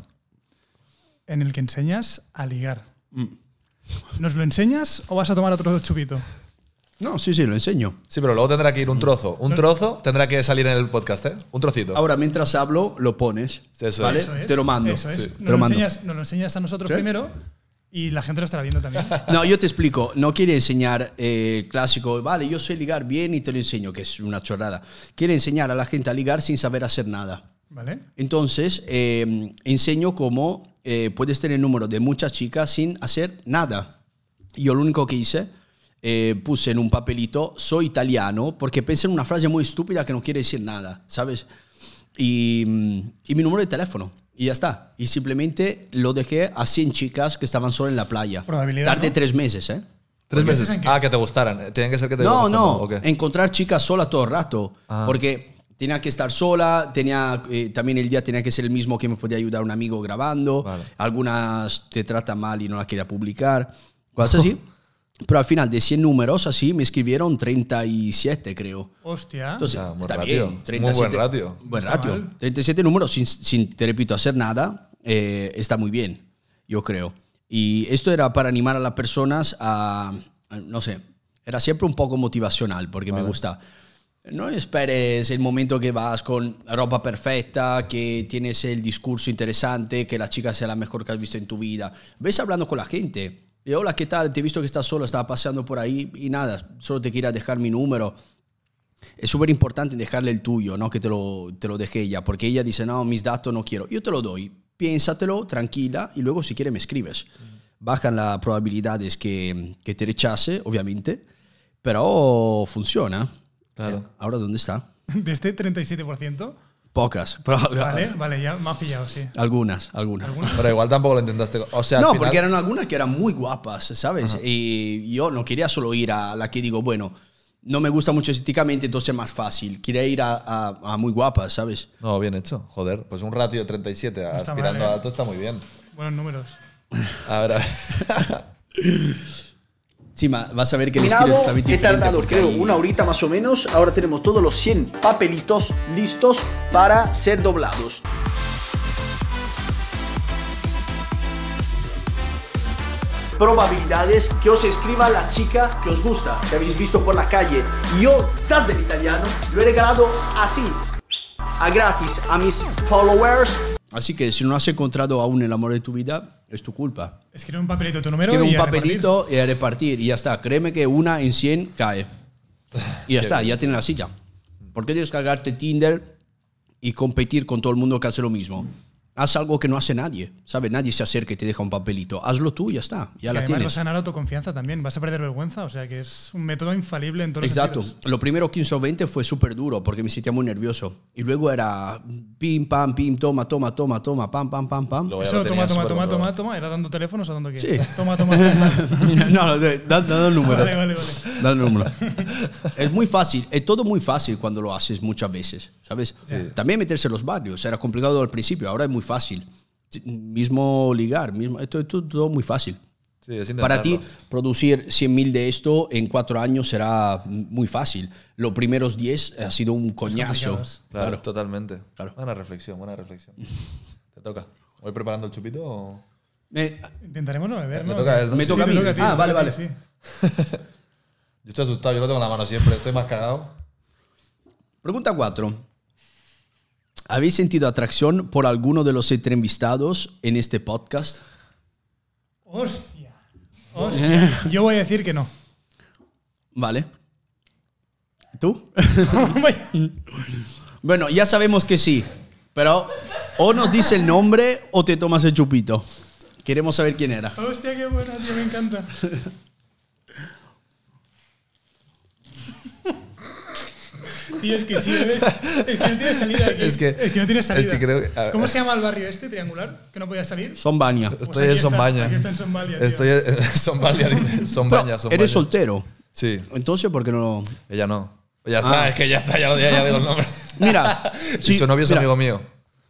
S3: en el que enseñas a ligar. Mm. ¿Nos lo enseñas o vas a tomar otro chupito?
S1: No, sí,
S2: sí, lo enseño. Sí, pero luego tendrá que ir un trozo. Un mm. trozo tendrá que salir en el podcast,
S1: ¿eh? Un trocito. Ahora, mientras hablo, lo pones. ¿Vale? te lo mando. Nos,
S3: lo Enseñas, a nosotros primero y la gente lo estará viendo también. (laughs)
S1: No, yo te explico. No quiere enseñar eh, clásico, vale, yo sé ligar bien y te lo enseño, que es una chorrada. Quiere enseñar a la gente a ligar sin saber hacer nada. ¿Vale? Entonces, eh, enseño cómo eh, puedes tener el número de muchas chicas sin hacer nada. Yo lo único que hice eh, puse en un papelito, soy italiano, porque pensé en una frase muy estúpida que no quiere decir nada, ¿sabes? Y, mm, y mi número de teléfono. Y ya está. Y simplemente lo dejé a 100 chicas que estaban solo en la playa. tarde tres meses, ¿eh? ¿Tres meses? Que... Ah, que te gustaran. Tienen que ser que te No, no. Encontrar chicas sola todo el rato. Ah. Porque tenía que estar sola, tenía, eh, también el día tenía que ser el mismo que me podía ayudar un amigo grabando. Algunas te tratan mal y no las quería publicar. Cosas así. (laughs) Pero al final, de 100 números, así, me escribieron 37, creo.
S3: Hostia. Entonces, ah, está bien. 37, muy buen
S1: ratio. 37 números sin, te repito, hacer nada, eh, está muy bien, yo creo. Y esto era para animar a las personas a, no sé, era siempre un poco motivacional, porque me gusta. No esperes el momento que vas con ropa perfecta, que tienes el discurso interesante, que la chica sea la mejor que has visto en tu vida. Ves hablando con la gente hola, ¿qué tal? Te he visto que estás solo, estaba paseando por ahí y nada, solo te quería dejar mi número. Es súper importante dejarle el tuyo, ¿no? Que te lo, te lo deje ella, porque ella dice, no, mis datos no quiero. Yo te lo doy, piénsatelo, tranquila, y luego si quiere me escribes. Bajan las probabilidades que, que te rechace, obviamente, pero funciona. Claro. Eh, ahora, ¿dónde está?
S3: (laughs) De este 37%.
S1: Pocas. (laughs) probablemente vale, (laughs)
S3: vale, ya me has pillado, sí. Algunas,
S1: algunas. Pero igual tampoco lo intentaste. O sea, no, porque eran algunas que eran muy guapas,
S3: ¿sabes? Y
S1: yo no quería solo ir a la que digo, bueno, no me gusta mucho estéticamente, entonces es más fácil. Quería ir a, muy guapas, ¿sabes? No, bien hecho. Joder, pues un
S2: ratio de 37 aspirando ¿eh? alto está muy bien.
S3: Buenos números.
S1: A (laughs) Encima, vas a ver que el está he tardado, creo, una horita más o menos. Ahora tenemos todos los 100 papelitos listos para ser doblados. probabilidades que os escriba la chica que os gusta, que habéis visto por la calle. Yo, Zaz en italiano, lo he regalado así, a gratis, a mis followers. Así que si no has encontrado aún el amor de tu vida, es tu culpa.
S3: Escribe un papelito tu número. Escribe un papelito
S1: repartir. y a repartir y ya está. Créeme que una en 100 cae. Y ya está, ya tiene la silla. ¿Por qué tienes que cargarte Tinder y competir con todo el mundo que hace lo mismo? Haz algo que no hace nadie, ¿sabes? Nadie se acerca y te deja un papelito. Hazlo tú y ya está, ya la además tienes. vas a
S3: ganar autoconfianza también, vas a perder vergüenza, o sea que es un método infalible en todos Exacto. los Exacto.
S1: Lo primero 15 o 20 fue súper duro porque me sentía muy nervioso. Y luego era pim, pam, pim, toma, toma, toma, toma, pam, pam, pam, pam. Eso, toma, toma, toma, toma,
S3: toma, ¿era dando teléfonos o dando qué? Sí. Toma, toma, (laughs) toma. no,
S1: da el número. Vale, vale, vale. Da el número. es muy fácil, es todo muy fácil cuando lo haces muchas veces, ¿sabes? También meterse en los barrios, era complicado al principio, ahora es muy fácil. Mismo ligar, mismo, esto es todo muy fácil. Para ti, producir 100.000 de esto en cuatro años será muy fácil. Los primeros 10 ha sido un coñazo. Claro,
S2: totalmente. Buena reflexión, buena reflexión. Te toca. ¿Voy preparando el chupito
S3: Intentaremos no beber, me Toca, me toca, a mí. ah, vale, vale. (laughs) yo
S2: estoy asustado, yo lo tengo en la mano siempre. Estoy más cagado.
S1: Pregunta 4. ¿Habéis sentido atracción por alguno de los entrevistados en este podcast?
S3: Hostia. Hostia. Yo voy a decir que no. Vale. ¿Tú? bueno,
S1: ya sabemos que sí, pero o nos dice el nombre o te tomas el chupito. Queremos saber quién era.
S3: Hostia, qué buena, tío, me encanta. es que es que no tiene salida Es que, no tiene salida. ¿Cómo se llama el barrio este triangular? ¿Que no podía salir? Sombania. Pues Estoy en Sombania. en Estoy
S2: en ¿Eres soltero? Sí. Entonces, ¿por qué no? Ella no.
S1: Ella está, ah. es que ya está, ya, lo ya digo el nombre. Mira.
S2: si (laughs) su novio es amigo mío.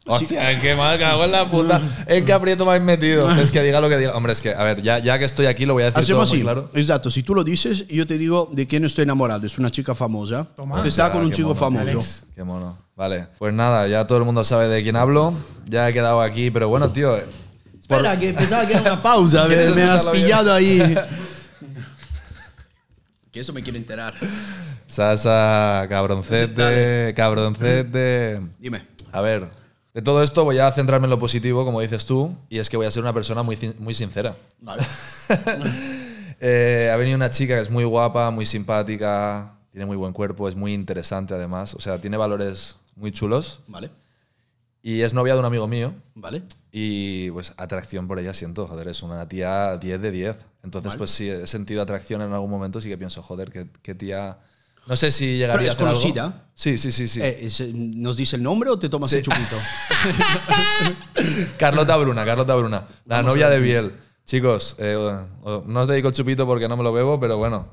S2: Hostia, qué que mal cago en la (laughs) puta. El que aprieto más metido. (laughs) Es que diga lo que diga. Hombre, es que, a ver, ya, ya que estoy aquí lo voy a decir todo así. claro.
S1: Exacto, si tú lo dices, yo te digo de quién estoy enamorado. Es una chica famosa. Tomás. con ah, un chico famoso.
S2: Qué mono. Vale, pues nada, ya todo el mundo sabe de quién hablo. Ya he quedado aquí, pero bueno, tío. Eh, Espera, que
S1: pensaba que era una pausa. (laughs) me, me has pillado ahí. que eso me quiero enterar.
S2: Sasa, cabroncete, cabroncete. Dime. A ver, de todo esto voy a centrarme en lo positivo, como dices tú, y es que voy a ser una persona muy, muy sincera. Vale. (laughs) Eh, ha venido una chica que es muy guapa, muy simpática, tiene muy buen cuerpo, es muy interesante además, o sea, tiene valores muy chulos. Vale. Y es novia de un amigo mío. Vale. Y pues atracción por ella siento, joder, es una tía 10 de 10. Entonces, pues sí, he sentido atracción en algún momento, sí que pienso, joder, qué tía
S1: no sé si llegaría a conocida. Sí, sí, sí, sí. Eh, eh, ¿Nos dice el nombre o te tomas el chupito?
S2: (laughs) Carlota Bruna, Carlota Bruna, la novia de Biel. Chicos, eh, no os dedico el chupito porque no me lo bebo, pero bueno,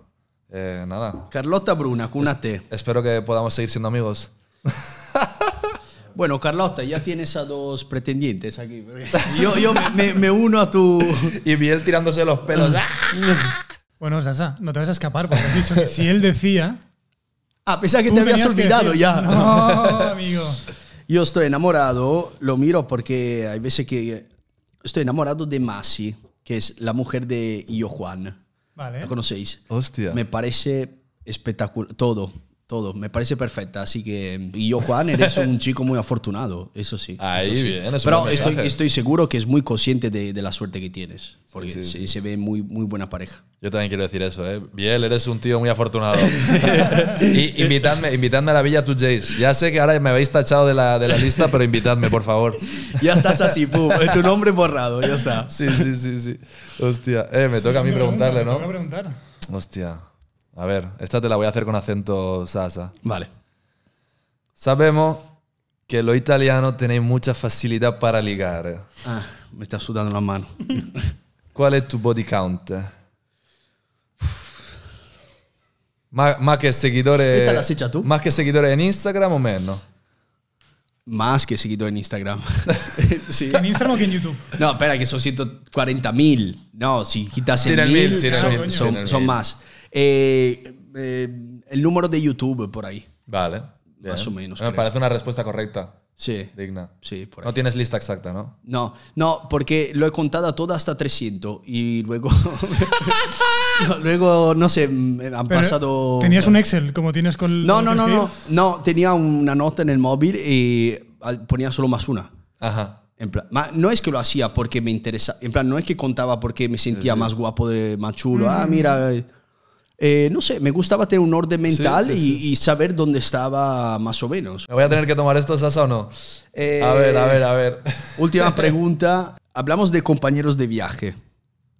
S1: nada. Carlota Bruna, cúnate. Espero que podamos seguir siendo amigos. (laughs) Bueno, Carlota, ya tienes a dos pretendientes aquí. (laughs) Yo, me, uno a tu... Y Biel tirándose los pelos.
S3: Bueno, Sasa, no te vas a escapar, porque has dicho que si él decía, Ah, pensaba que te habías olvidado ya. No, (laughs)
S1: amigo. Yo estoy enamorado, lo miro porque hay veces que estoy enamorado de Masi, que es la mujer de Io Juan. Vale. ¿La conocéis? Hostia. Me parece espectacular todo. Todo, me parece perfecta, así que... Y yo, Juan, eres un chico muy afortunado, eso sí. Ahí es Pero estoy, seguro que es muy consciente de, la suerte que tienes, porque se, ve muy, muy buena pareja.
S2: Yo también quiero decir eso, ¿eh? Biel, eres un tío muy afortunado. (laughs) y invitadme, invitadme a la Villa tú Jace, Ya sé que ahora me habéis tachado de la, lista, pero invitadme, por favor.
S1: ya estás así, pum, eh, tu nombre borrado, ya está.
S2: Sí, sí, sí, sí. Hostia, eh, me toca a mí preguntarle, ¿no? Me toca preguntar. Hostia. A ver, esta te la voy a hacer con acento sasa. Vale. Sabemos que los italianos tenéis mucha facilidad para ligar. Ah, me está sudando la mano. (laughs) ¿Cuál es tu body count? más, que seguidores. Más que seguidores en Instagram o menos.
S1: Más que seguidores en Instagram. (laughs) ¿En Instagram o que en YouTube? No, espera, que son 140.000. No, si quitas 100.000, son, más. Eh, eh, el número de YouTube por ahí. Vale. Más o menos. Me parece una respuesta correcta. Sí. Digna. Sí, por ahí. No tienes lista exacta, ¿no? No, no, porque lo he contado todo hasta 300 y luego.
S3: (laughs) luego, no sé, mm, eh, han pasado. ¿Tenías un Excel como tienes con.? No, no, no, no,
S1: no. tenía una nota en el móvil y ponía solo más una. Ajá. En plan, no es que lo hacía porque me interesaba. En plan, no es que contaba porque me sentía más guapo, de, más chulo. Mm. Ah, mira. Eh, no sé, me gustaba tener un orden mental y, saber dónde estaba más o menos. ¿Me voy a tener que tomar esto, Sasa, o no? Eh, a ver, a ver, a ver. (laughs) Última pregunta. Hablamos de compañeros de viaje,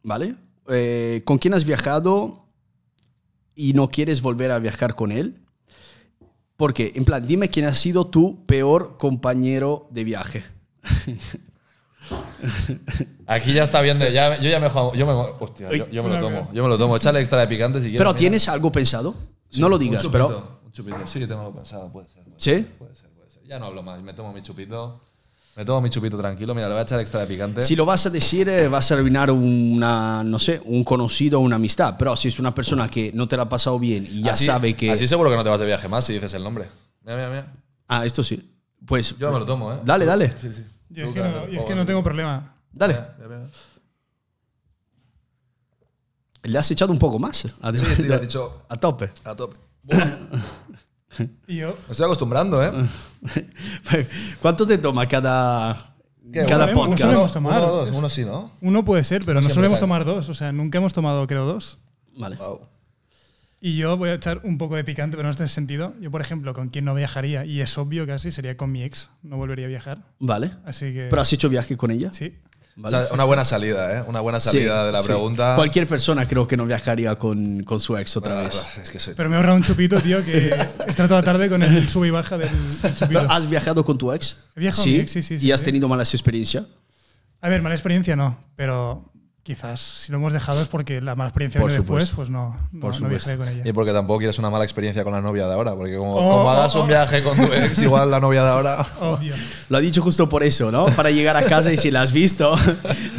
S1: ¿vale? Eh, ¿Con quién has viajado y no quieres volver a viajar con él? Porque, en plan, dime quién ha sido tu peor compañero de viaje. (laughs)
S2: Aquí ya está bien Ya, yo ya me, yo me, hostia, yo, me lo tomo. Yo me lo tomo. Échale extra de picante si quieres. Pero ¿tienes
S1: algo pensado? no lo digas, un chupito, pero. Un
S2: chupito, sí que tengo algo pensado, puede ser.
S1: ¿Sí? puede ser,
S2: puede ser. Ya no hablo más. Me tomo mi chupito. Me tomo mi chupito tranquilo, mira, le voy a echar extra de picante. Si lo
S1: vas a decir, eh, vas a arruinar una, no sé, un conocido o una amistad. Pero si es una persona que no te la ha pasado bien y ya sabe que. Así
S2: seguro que no te vas de viaje más si dices el nombre. Mira, mira, mira. Ah, esto sí.
S1: Pues. Yo me lo tomo, ¿eh? Dale, dale. Sí, sí.
S2: Yo, es que, no, tengo problema. Dale.
S1: Le has echado un poco más. A, sí, has dicho.
S2: A tope. A tope.
S1: (laughs) ¿Y yo? Me estoy acostumbrando, ¿eh? (laughs) ¿Cuánto te toma cada, cada podcast? Uno, dos, uno sí, ¿no?
S3: Uno puede ser, pero no, solemos tomar dos. O sea, nunca hemos tomado, creo, dos. Vale. Y yo voy a echar un poco de picante, pero no en este sentido. Yo, por ejemplo, con quien no viajaría, y es obvio casi, sería con mi ex. No volvería a viajar. Vale. Así que... ¿Pero has hecho
S1: viaje con ella? Sí.
S3: una buena salida, ¿eh? Una buena salida de la pregunta.
S1: Cualquier persona creo que no viajaría con, con su ex otra vez. Pues, pero me
S3: he ahorrado un chupito, tío, que (laughs) estar toda la tarde con el sub y baja del chupito.
S1: ¿Has viajado con tu ex? sí. sí. ¿Y has tenido malas experiencias?
S3: A ver, mala experiencia no, pero quizás si lo hemos dejado es porque la mala experiencia por después, pues no, con ella. Y
S2: porque tampoco quieres una mala experiencia con la novia de ahora, porque como, oh, oh, hagas un oh. viaje con tu ex, igual la novia de ahora.
S1: (laughs) Lo ha dicho justo por eso, ¿no? Para llegar a casa y si la has visto,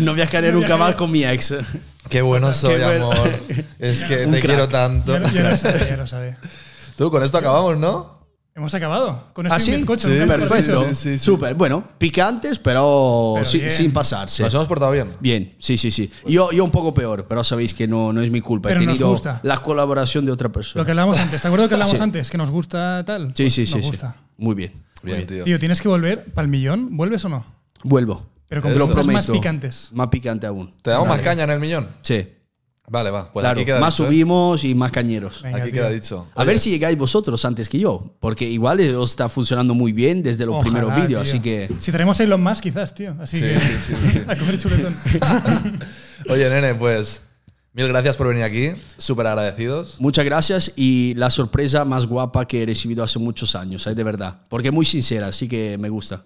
S1: no viajaré nunca más con mi ex. Qué bueno soy, amor. es que te quiero tanto. Tú, con esto acabamos,
S3: ¿no? Hemos acabado con este ¿Ah, sí? perfecto.
S1: Bueno, picantes, pero, sin, pasar. pasarse. Nos hemos portado bien. Bien, sí, sí, sí. Yo, yo un poco peor, pero sabéis que no, no es mi culpa. Pero He tenido la colaboración de otra persona. Lo que hablamos antes. ¿Te acuerdas que hablamos (laughs)
S3: antes? Que nos gusta tal. Sí, pues sí, sí,
S1: Muy bien. tío.
S3: tienes que volver para el millón. ¿Vuelves o no? Vuelvo. Pero con más picantes.
S1: Más picante aún. ¿Te damos más caña en el millón? Sí. Vale, va. Pues más ¿eh? subimos y más cañeros. aquí queda dicho. A ver si llegáis vosotros antes que yo, porque igual os está funcionando muy bien desde los primeros vídeos, así que...
S3: Si tenemos Elon más quizás, tío. Así sí, sí, (laughs) a comer chuletón. (laughs)
S1: Oye, nene, pues... Mil gracias por venir aquí, súper agradecidos. Muchas gracias y la sorpresa más guapa que he recibido hace muchos años, ¿eh? de verdad, porque es muy sincera, así que me gusta.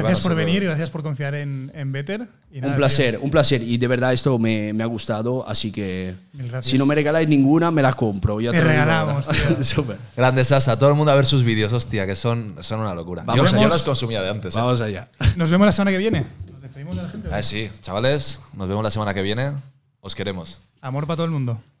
S1: Gracias por venir,
S3: y gracias por confiar en, en Better. un placer,
S1: un placer. Y de verdad esto me, ha gustado, así que si no me regaláis ninguna, me la compro. te, regalamos, (laughs)
S2: Grande Sasa, todo el mundo a ver sus vídeos, hostia, que son, son una locura. Vamos yo, las consumía de antes. ¿eh? Vamos allá.
S3: Nos vemos la semana que viene. Nos
S2: despedimos de la gente. Ah, sí, chavales, nos vemos la semana que viene. Os queremos.
S3: Amor para todo el mundo.